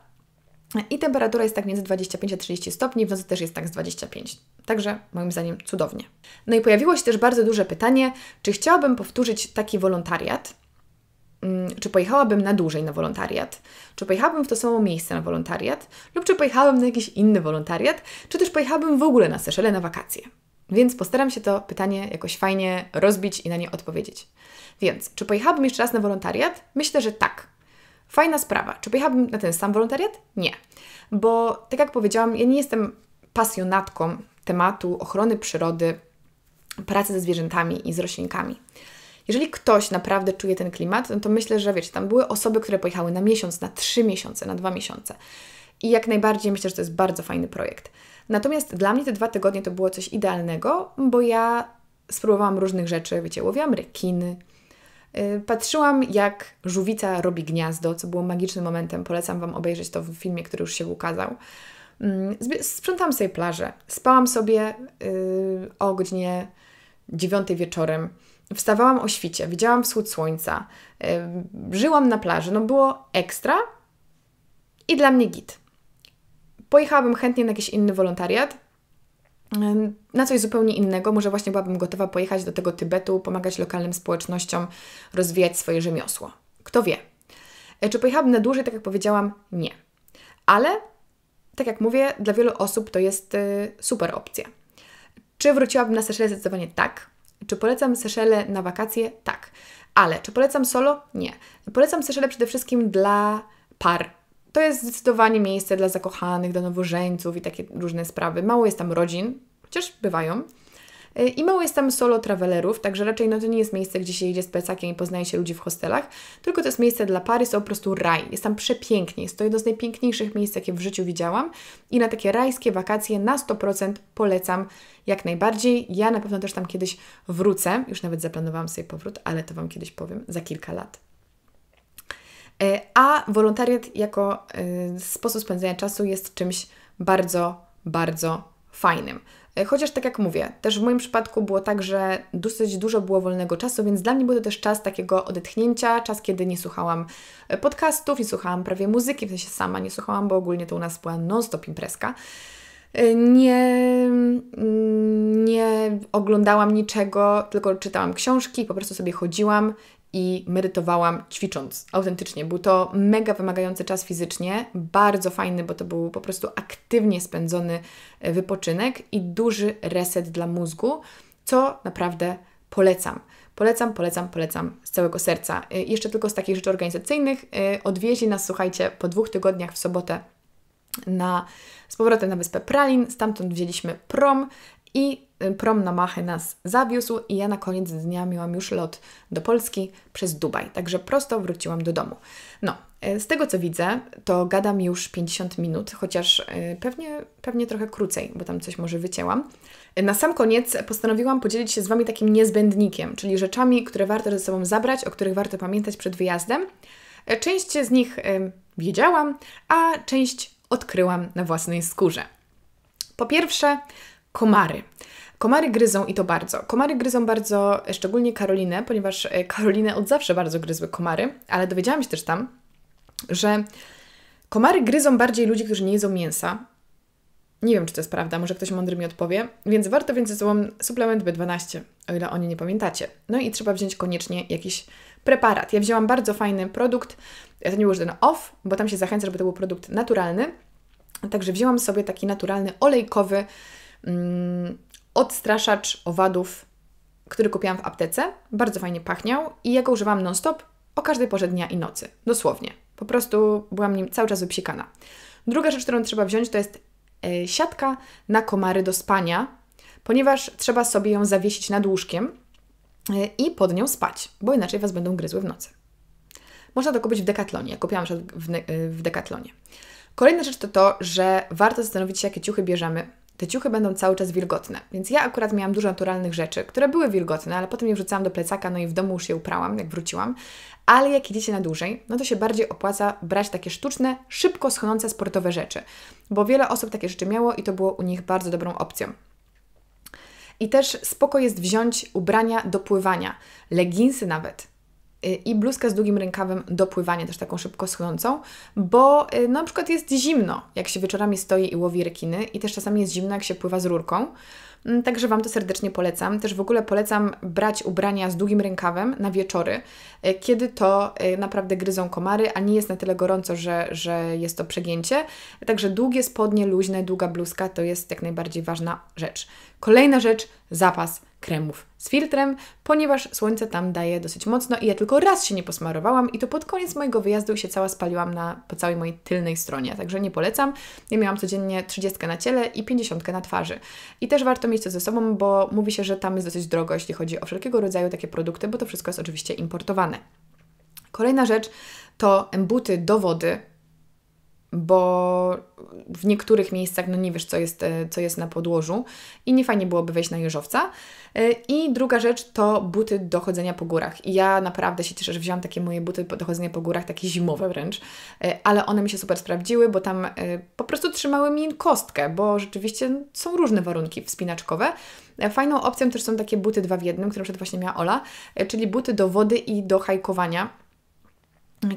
I temperatura jest tak między 25 a 30 stopni, w nocy też jest tak z 25. Także moim zdaniem cudownie. No i pojawiło się też bardzo duże pytanie, czy chciałabym powtórzyć taki wolontariat, Mm, czy pojechałabym na dłużej na wolontariat, czy pojechałabym w to samo miejsce na wolontariat, lub czy pojechałabym na jakiś inny wolontariat, czy też pojechałabym w ogóle na Seszele na wakacje. Więc postaram się to pytanie jakoś fajnie rozbić i na nie odpowiedzieć. Więc, czy pojechałabym jeszcze raz na wolontariat? Myślę, że tak. Fajna sprawa. Czy pojechałabym na ten sam wolontariat? Nie. Bo, tak jak powiedziałam, ja nie jestem pasjonatką tematu ochrony przyrody, pracy ze zwierzętami i z roślinkami. Jeżeli ktoś naprawdę czuje ten klimat, no to myślę, że wiecie, tam były osoby, które pojechały na miesiąc, na trzy miesiące, na dwa miesiące. I jak najbardziej myślę, że to jest bardzo fajny projekt. Natomiast dla mnie te dwa tygodnie to było coś idealnego, bo ja spróbowałam różnych rzeczy, wiecie, łowiłam rekiny, y, Patrzyłam, jak żółwica robi gniazdo, co było magicznym momentem. Polecam Wam obejrzeć to w filmie, który już się ukazał. Mm, sprzątałam sobie plażę. Spałam sobie y, o godzinie dziewiątej wieczorem wstawałam o świcie, widziałam wschód słońca, żyłam na plaży, no było ekstra i dla mnie git. Pojechałabym chętnie na jakiś inny wolontariat, na coś zupełnie innego. Może właśnie byłabym gotowa pojechać do tego Tybetu, pomagać lokalnym społecznościom, rozwijać swoje rzemiosło. Kto wie? E, czy pojechałabym na dłużej, tak jak powiedziałam? Nie. Ale, tak jak mówię, dla wielu osób to jest y, super opcja. Czy wróciłabym na Sesele? Zdecydowanie tak. Czy polecam Seszele na wakacje? Tak. Ale czy polecam solo? Nie. Polecam Seszele przede wszystkim dla par. To jest zdecydowanie miejsce dla zakochanych, dla nowożeńców i takie różne sprawy. Mało jest tam rodzin, chociaż bywają. Y, I mało jest tam solo travelerów, także raczej no to nie jest miejsce, gdzie się jedzie z plecakiem i poznaje się ludzi w hostelach, tylko to jest miejsce dla pary, jest to po prostu raj. Jest tam przepięknie, jest to jedno z najpiękniejszych miejsc, jakie w życiu widziałam i na takie rajskie wakacje na 100% polecam jak najbardziej. Ja na pewno też tam kiedyś wrócę, już nawet zaplanowałam sobie powrót, ale to Wam kiedyś powiem za kilka lat. Y, a wolontariat jako y, sposób spędzania czasu jest czymś bardzo, bardzo fajnym. E, chociaż tak jak mówię, też w moim przypadku było tak, że dosyć dużo było wolnego czasu, więc dla mnie był to też czas takiego odetchnięcia, czas, kiedy nie słuchałam e, podcastów, nie słuchałam prawie muzyki, w sensie sama nie słuchałam, bo ogólnie to u nas była non-stop imprezka. E, nie, mm, nie oglądałam niczego, tylko czytałam książki, po prostu sobie chodziłam i medytowałam ćwicząc autentycznie. Był to mega wymagający czas fizycznie, bardzo fajny, bo to był po prostu aktywnie spędzony e, wypoczynek i duży reset dla mózgu, co naprawdę polecam. Polecam, polecam, polecam z całego serca. E, jeszcze tylko z takich rzeczy organizacyjnych. E, odwieźli nas, słuchajcie, po dwóch tygodniach w sobotę na, z powrotem na wyspę Pralin. Stamtąd wzięliśmy prom i prom na Machę nas zawiózł i ja na koniec dnia miałam już lot do Polski przez Dubaj. Także prosto wróciłam do domu. No, e, z tego co widzę, to gadam już 50 minut, chociaż e, pewnie, pewnie trochę krócej, bo tam coś może wycięłam. E, na sam koniec postanowiłam podzielić się z Wami takim niezbędnikiem, czyli rzeczami, które warto ze sobą zabrać, o których warto pamiętać przed wyjazdem. Część z nich wiedziałam, a część odkryłam na własnej skórze. Po pierwsze, komary. Komary gryzą i to bardzo. Komary gryzą bardzo, e, szczególnie Karolinę, ponieważ e, Karolinę od zawsze bardzo gryzły komary, ale dowiedziałam się też tam, że komary gryzą bardziej ludzi, którzy nie jedzą mięsa. Nie wiem, czy to jest prawda, może ktoś mądry mi odpowie. Więc warto więc ze sobą suplement B12, o ile o nie nie pamiętacie. No i trzeba wziąć koniecznie jakiś preparat. Ja wzięłam bardzo fajny produkt, e, to nie był żaden off, bo tam się zachęca, żeby to był produkt naturalny. Także wzięłam sobie taki naturalny olejkowy mm, odstraszacz owadów, który kupiłam w aptece. Bardzo fajnie pachniał i ja go używam non-stop o każdej porze dnia i nocy. Dosłownie. Po prostu byłam nim cały czas wypsikana. Druga rzecz, którą trzeba wziąć, to jest e, siatka na komary do spania, ponieważ trzeba sobie ją zawiesić nad łóżkiem e, i pod nią spać, bo inaczej Was będą gryzły w nocy. Można to kupić w Decathlonie. Ja kupiłam w, e, w Decathlonie. Kolejna rzecz to to, że warto zastanowić się, jakie ciuchy bierzemy te ciuchy będą cały czas wilgotne. Więc ja akurat miałam dużo naturalnych rzeczy, które były wilgotne, ale potem je wrzucałam do plecaka, no i w domu już je uprałam, jak wróciłam. Ale jak idziecie na dłużej, no to się bardziej opłaca brać takie sztuczne, szybko schodzące sportowe rzeczy, bo wiele osób takie rzeczy miało i to było u nich bardzo dobrą opcją. I też spoko jest wziąć ubrania do pływania, leginsy nawet. Y, i bluzkę z długim rękawem do pływania, też taką szybko schłonącą, bo y, no, na przykład jest zimno, jak się wieczorami stoi i łowi rekiny i też czasami jest zimno, jak się pływa z rurką. Mm, także Wam to serdecznie polecam. Też w ogóle polecam brać ubrania z długim rękawem na wieczory, y, kiedy to naprawdę gryzą komary, a nie jest na tyle gorąco, że, że jest to przegięcie. Także długie spodnie, luźne, długa bluzka to jest jak najbardziej ważna rzecz. Kolejna rzecz, zapas kremów z filtrem, ponieważ słońce tam daje dosyć mocno i ja tylko raz się nie posmarowałam i to pod koniec mojego wyjazdu się cała spaliłam na, po całej mojej tylnej stronie, także nie polecam. Ja miałam codziennie 30 na ciele i 50 na twarzy. I też warto mieć to ze sobą, bo mówi się, że tam jest dosyć drogo, jeśli chodzi o wszelkiego rodzaju takie produkty, bo to wszystko jest oczywiście importowane. Kolejna rzecz to buty do wody, bo w niektórych miejscach no nie wiesz, co jest, e, co jest na podłożu i nie fajnie byłoby wejść na jeżowca. E, I druga rzecz to buty do chodzenia po górach. I ja naprawdę się cieszę, że wziąłam takie moje buty do chodzenia po górach, takie zimowe wręcz, e, ale one mi się super sprawdziły, bo tam po prostu trzymały mi kostkę, bo rzeczywiście no, są różne warunki wspinaczkowe. Fajną opcją też są takie buty dwa w jednym, które przed właśnie miała Ola, czyli buty do wody i do hajkowania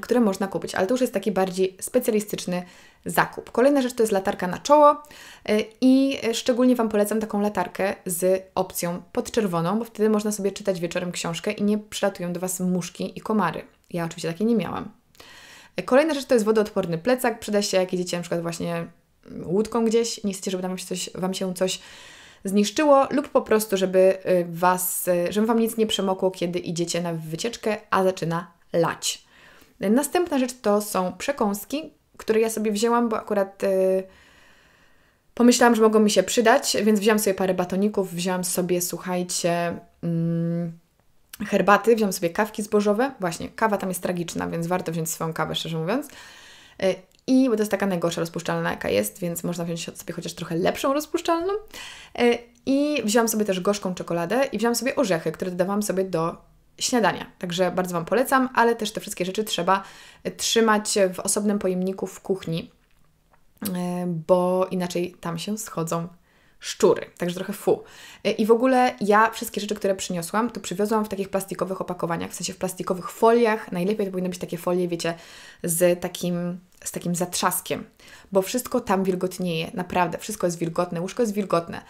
które można kupić, ale to już jest taki bardziej specjalistyczny zakup. Kolejna rzecz to jest latarka na czoło y, i szczególnie Wam polecam taką latarkę z opcją podczerwoną, bo wtedy można sobie czytać wieczorem książkę i nie przylatują do Was muszki i komary. Ja oczywiście takiej nie miałam. Y, kolejna rzecz to jest wodoodporny plecak. Przyda się, jak jedziecie na przykład właśnie mm, łódką gdzieś, nie chcecie, żeby tam się coś, Wam się coś zniszczyło lub po prostu, żeby y, was, żeby Wam nic nie przemokło, kiedy idziecie na wycieczkę, a zaczyna lać. Następna rzecz to są przekąski, które ja sobie wzięłam, bo akurat y, pomyślałam, że mogą mi się przydać, więc wzięłam sobie parę batoników, wzięłam sobie, słuchajcie, mm, herbaty, wzięłam sobie kawki zbożowe. Właśnie, kawa tam jest tragiczna, więc warto wziąć swoją kawę, szczerze mówiąc. Y, i bo to jest taka najgorsza rozpuszczalna, jaka jest, więc można wziąć sobie chociaż trochę lepszą rozpuszczalną. Y, I wziąłam sobie też gorzką czekoladę i wziąłam sobie orzechy, które dodawałam sobie do śniadania. Także bardzo Wam polecam, ale też te wszystkie rzeczy trzeba trzymać w osobnym pojemniku w kuchni, e, bo inaczej tam się schodzą szczury, także trochę fu. E, I w ogóle ja wszystkie rzeczy, które przyniosłam, to przywiozłam w takich plastikowych opakowaniach, w sensie w plastikowych foliach. Najlepiej to powinny być takie folie, wiecie, z takim, z takim zatrzaskiem, bo wszystko tam wilgotnieje, naprawdę, wszystko jest wilgotne, łóżko jest wilgotne.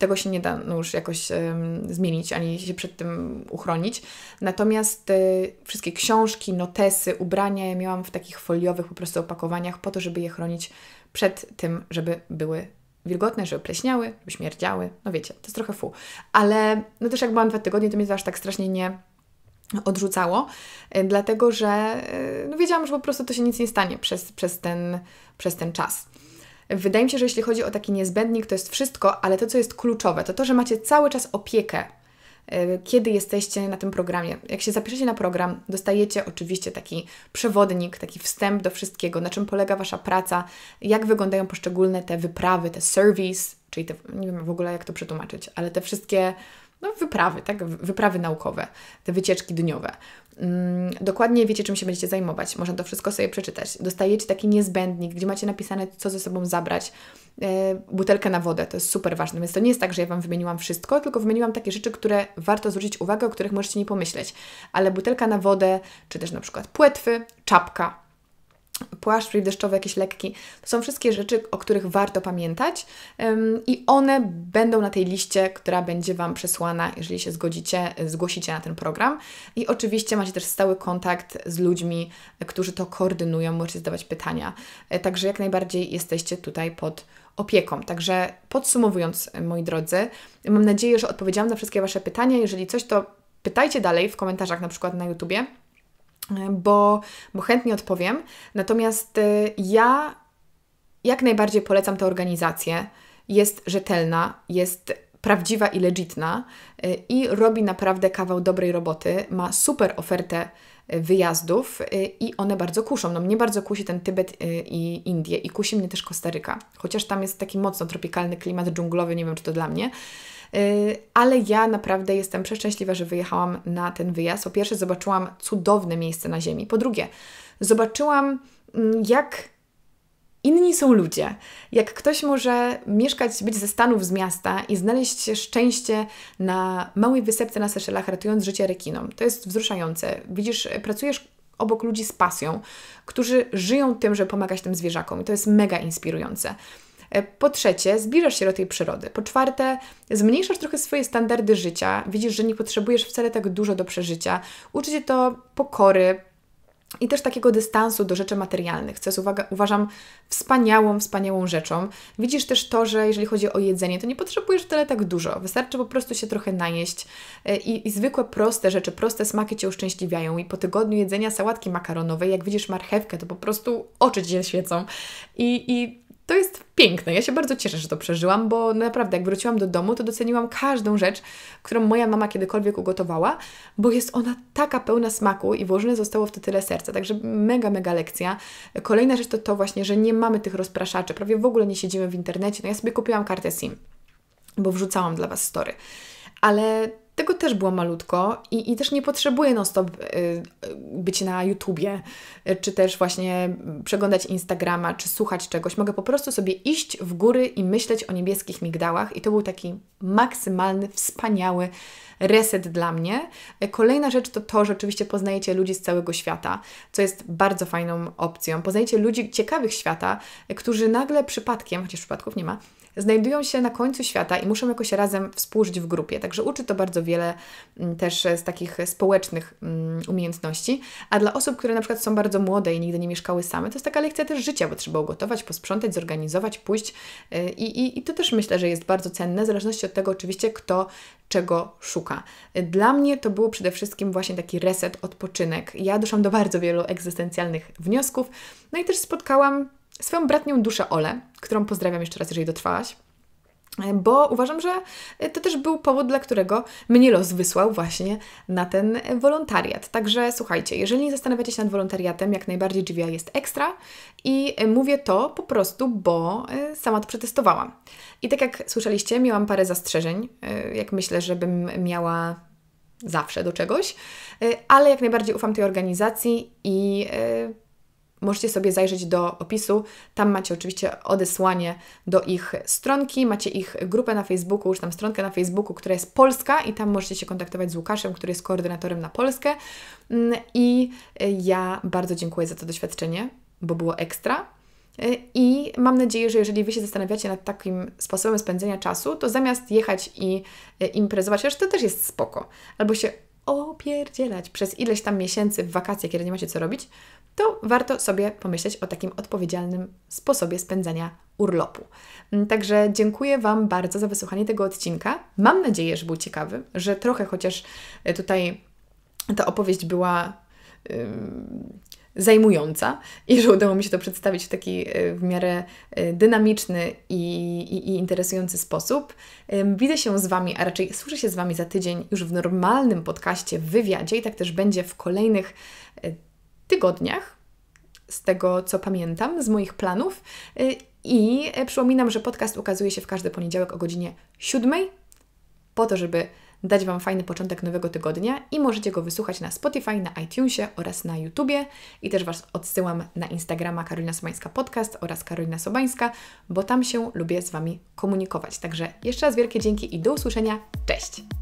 Tego się nie da no, już jakoś um, zmienić ani się przed tym uchronić. Natomiast y, wszystkie książki, notesy, ubrania ja miałam w takich foliowych po prostu opakowaniach po to, żeby je chronić przed tym, żeby były wilgotne, żeby pleśniały, żeby śmierdziały. No wiecie, to jest trochę fu. Ale no też jak byłam dwa tygodnie, to mnie to aż tak strasznie nie odrzucało, y, dlatego że y, no wiedziałam, że po prostu to się nic nie stanie przez, przez, ten, przez ten czas. Wydaje mi się, że jeśli chodzi o taki niezbędnik, to jest wszystko, ale to, co jest kluczowe, to to, że macie cały czas opiekę e, kiedy jesteście na tym programie. Jak się zapiszecie na program, dostajecie oczywiście taki przewodnik, taki wstęp do wszystkiego, na czym polega Wasza praca, jak wyglądają poszczególne te wyprawy, te service, czyli te, nie wiem w ogóle jak to przetłumaczyć, ale te wszystkie no, wyprawy, tak? Wyprawy naukowe, te wycieczki dniowe. Mm, dokładnie wiecie, czym się będziecie zajmować. Można to wszystko sobie przeczytać. Dostajecie taki niezbędnik, gdzie macie napisane, co ze sobą zabrać. E, butelkę na wodę, to jest super ważne. Więc to nie jest tak, że ja Wam wymieniłam wszystko, tylko wymieniłam takie rzeczy, które warto zwrócić uwagę, o których możecie nie pomyśleć. Ale butelka na wodę, czy też na przykład płetwy, czapka, płaszcz deszczowy, jakiś lekki. To są wszystkie rzeczy, o których warto pamiętać um, i one będą na tej liście, która będzie Wam przesłana, jeżeli się zgodzicie, e, zgłosicie na ten program. I oczywiście macie też stały kontakt z ludźmi, e, którzy to koordynują, możecie zadawać pytania. E, także jak najbardziej jesteście tutaj pod opieką. Także podsumowując, moi drodzy, mam nadzieję, że odpowiedziałam na wszystkie Wasze pytania. Jeżeli coś, to pytajcie dalej w komentarzach, na przykład na YouTubie bo, bo chętnie odpowiem. Natomiast y, ja jak najbardziej polecam tę organizację. Jest rzetelna, jest prawdziwa i legitna y, i robi naprawdę kawał dobrej roboty. Ma super ofertę y, wyjazdów i one bardzo kuszą. No mnie bardzo kusi ten Tybet i Indie i kusi mnie też Kostaryka, chociaż tam jest taki mocno tropikalny klimat dżunglowy, nie wiem czy to dla mnie. Y, ale ja naprawdę jestem przeszczęśliwa, że wyjechałam na ten wyjazd. Po pierwsze, zobaczyłam cudowne miejsce na Ziemi. Po drugie, zobaczyłam, mm, jak Inni są ludzie. Jak ktoś może mieszkać, być ze Stanów, z miasta i znaleźć szczęście na małej wysepce na Seszelach, ratując życie rekinom, to jest wzruszające. Widzisz, pracujesz obok ludzi z pasją, którzy żyją tym, żeby pomagać tym zwierzakom i to jest mega inspirujące. Po trzecie, zbliżasz się do tej przyrody. Po czwarte, zmniejszasz trochę swoje standardy życia. Widzisz, że nie potrzebujesz wcale tak dużo do przeżycia. Uczy cię to pokory, i też takiego dystansu do rzeczy materialnych, co jest uwaga, uważam wspaniałą, wspaniałą rzeczą. Widzisz też to, że jeżeli chodzi o jedzenie, to nie potrzebujesz wcale tak dużo. Wystarczy po prostu się trochę najeść e, i, i zwykłe proste rzeczy, proste smaki Cię uszczęśliwiają. I po tygodniu jedzenia sałatki makaronowej, jak widzisz marchewkę, to po prostu oczy Ci się świecą. I, i to jest piękne. Ja się bardzo cieszę, że to przeżyłam, bo naprawdę jak wróciłam do domu, to doceniłam każdą rzecz, którą moja mama kiedykolwiek ugotowała, bo jest ona taka pełna smaku i włożone zostało w to tyle serca. Także mega, mega lekcja. Kolejna rzecz to to właśnie, że nie mamy tych rozpraszaczy, prawie w ogóle nie siedzimy w internecie. No ja sobie kupiłam kartę SIM, bo wrzucałam dla Was story. Ale tego też było malutko i, i też nie potrzebuję non-stop y, y, być na YouTubie, y, czy też właśnie mm, przeglądać Instagrama, czy słuchać czegoś. Mogę po prostu sobie iść w góry i myśleć o niebieskich migdałach i to był taki maksymalny, wspaniały reset dla mnie. Kolejna rzecz to to, że oczywiście poznajecie ludzi z całego świata, co jest bardzo fajną opcją. Poznajecie ludzi ciekawych świata, którzy nagle przypadkiem, chociaż przypadków nie ma, znajdują się na końcu świata i muszą jakoś razem współżyć w grupie. Także uczy to bardzo wiele mm, też e, z takich e, społecznych mm, umiejętności. A dla osób, które na przykład są bardzo młode i nigdy nie mieszkały same, to jest taka lekcja też życia, bo trzeba ugotować, posprzątać, zorganizować, pójść. E, I, i, i to też myślę, że jest bardzo cenne, w zależności od tego oczywiście, kto czego szuka. Dla mnie to było przede wszystkim właśnie taki reset, odpoczynek. Ja doszłam do bardzo wielu egzystencjalnych wniosków, no i też spotkałam swoją bratnią duszę Ole, którą pozdrawiam jeszcze raz, jeżeli dotrwałaś. E, bo uważam, że to też był powód, dla którego mnie los wysłał właśnie na ten wolontariat. Także słuchajcie, jeżeli nie zastanawiacie się nad wolontariatem, jak najbardziej GVI jest ekstra i e, mówię to po prostu, bo e, sama to przetestowałam. I tak jak słyszeliście, miałam parę zastrzeżeń, jak myślę, żebym miała zawsze do czegoś, ale jak najbardziej ufam tej organizacji i Możecie sobie zajrzeć do opisu. Tam macie oczywiście odesłanie do ich stronki, macie ich grupę na Facebooku, już tam stronkę na Facebooku, która jest polska i tam możecie się kontaktować z Łukaszem, który jest koordynatorem na Polskę. Mm, I ja bardzo dziękuję za to doświadczenie, bo było ekstra. I mam nadzieję, że jeżeli Wy się zastanawiacie nad takim sposobem spędzenia czasu, to zamiast jechać i e, imprezować, to też jest spoko, albo się opierdzielać przez ileś tam miesięcy w wakacje, kiedy nie macie co robić, to warto sobie pomyśleć o takim odpowiedzialnym sposobie spędzania urlopu. Mm, także dziękuję Wam bardzo za wysłuchanie tego odcinka. Mam nadzieję, że był ciekawy, że trochę chociaż e, tutaj ta opowieść była. Yy, zajmująca i że udało mi się to przedstawić w taki e, w miarę e, dynamiczny i, i, i, interesujący sposób. Widzę się z Wami, a raczej słyszę się z Wami za tydzień już w normalnym podcaście, w wywiadzie i tak też będzie w kolejnych tygodniach, z tego co pamiętam, z moich planów. Y, I przypominam, że podcast ukazuje się w każdy poniedziałek o godzinie 7, po to, żeby dać Wam fajny początek nowego tygodnia i możecie go wysłuchać na Spotify, na iTunesie oraz na YouTubie. I też Was odsyłam na Instagrama Karolina Sobańska Podcast oraz Karolina Sobańska, bo tam się lubię z Wami komunikować. Także jeszcze raz wielkie dzięki i do usłyszenia. Cześć!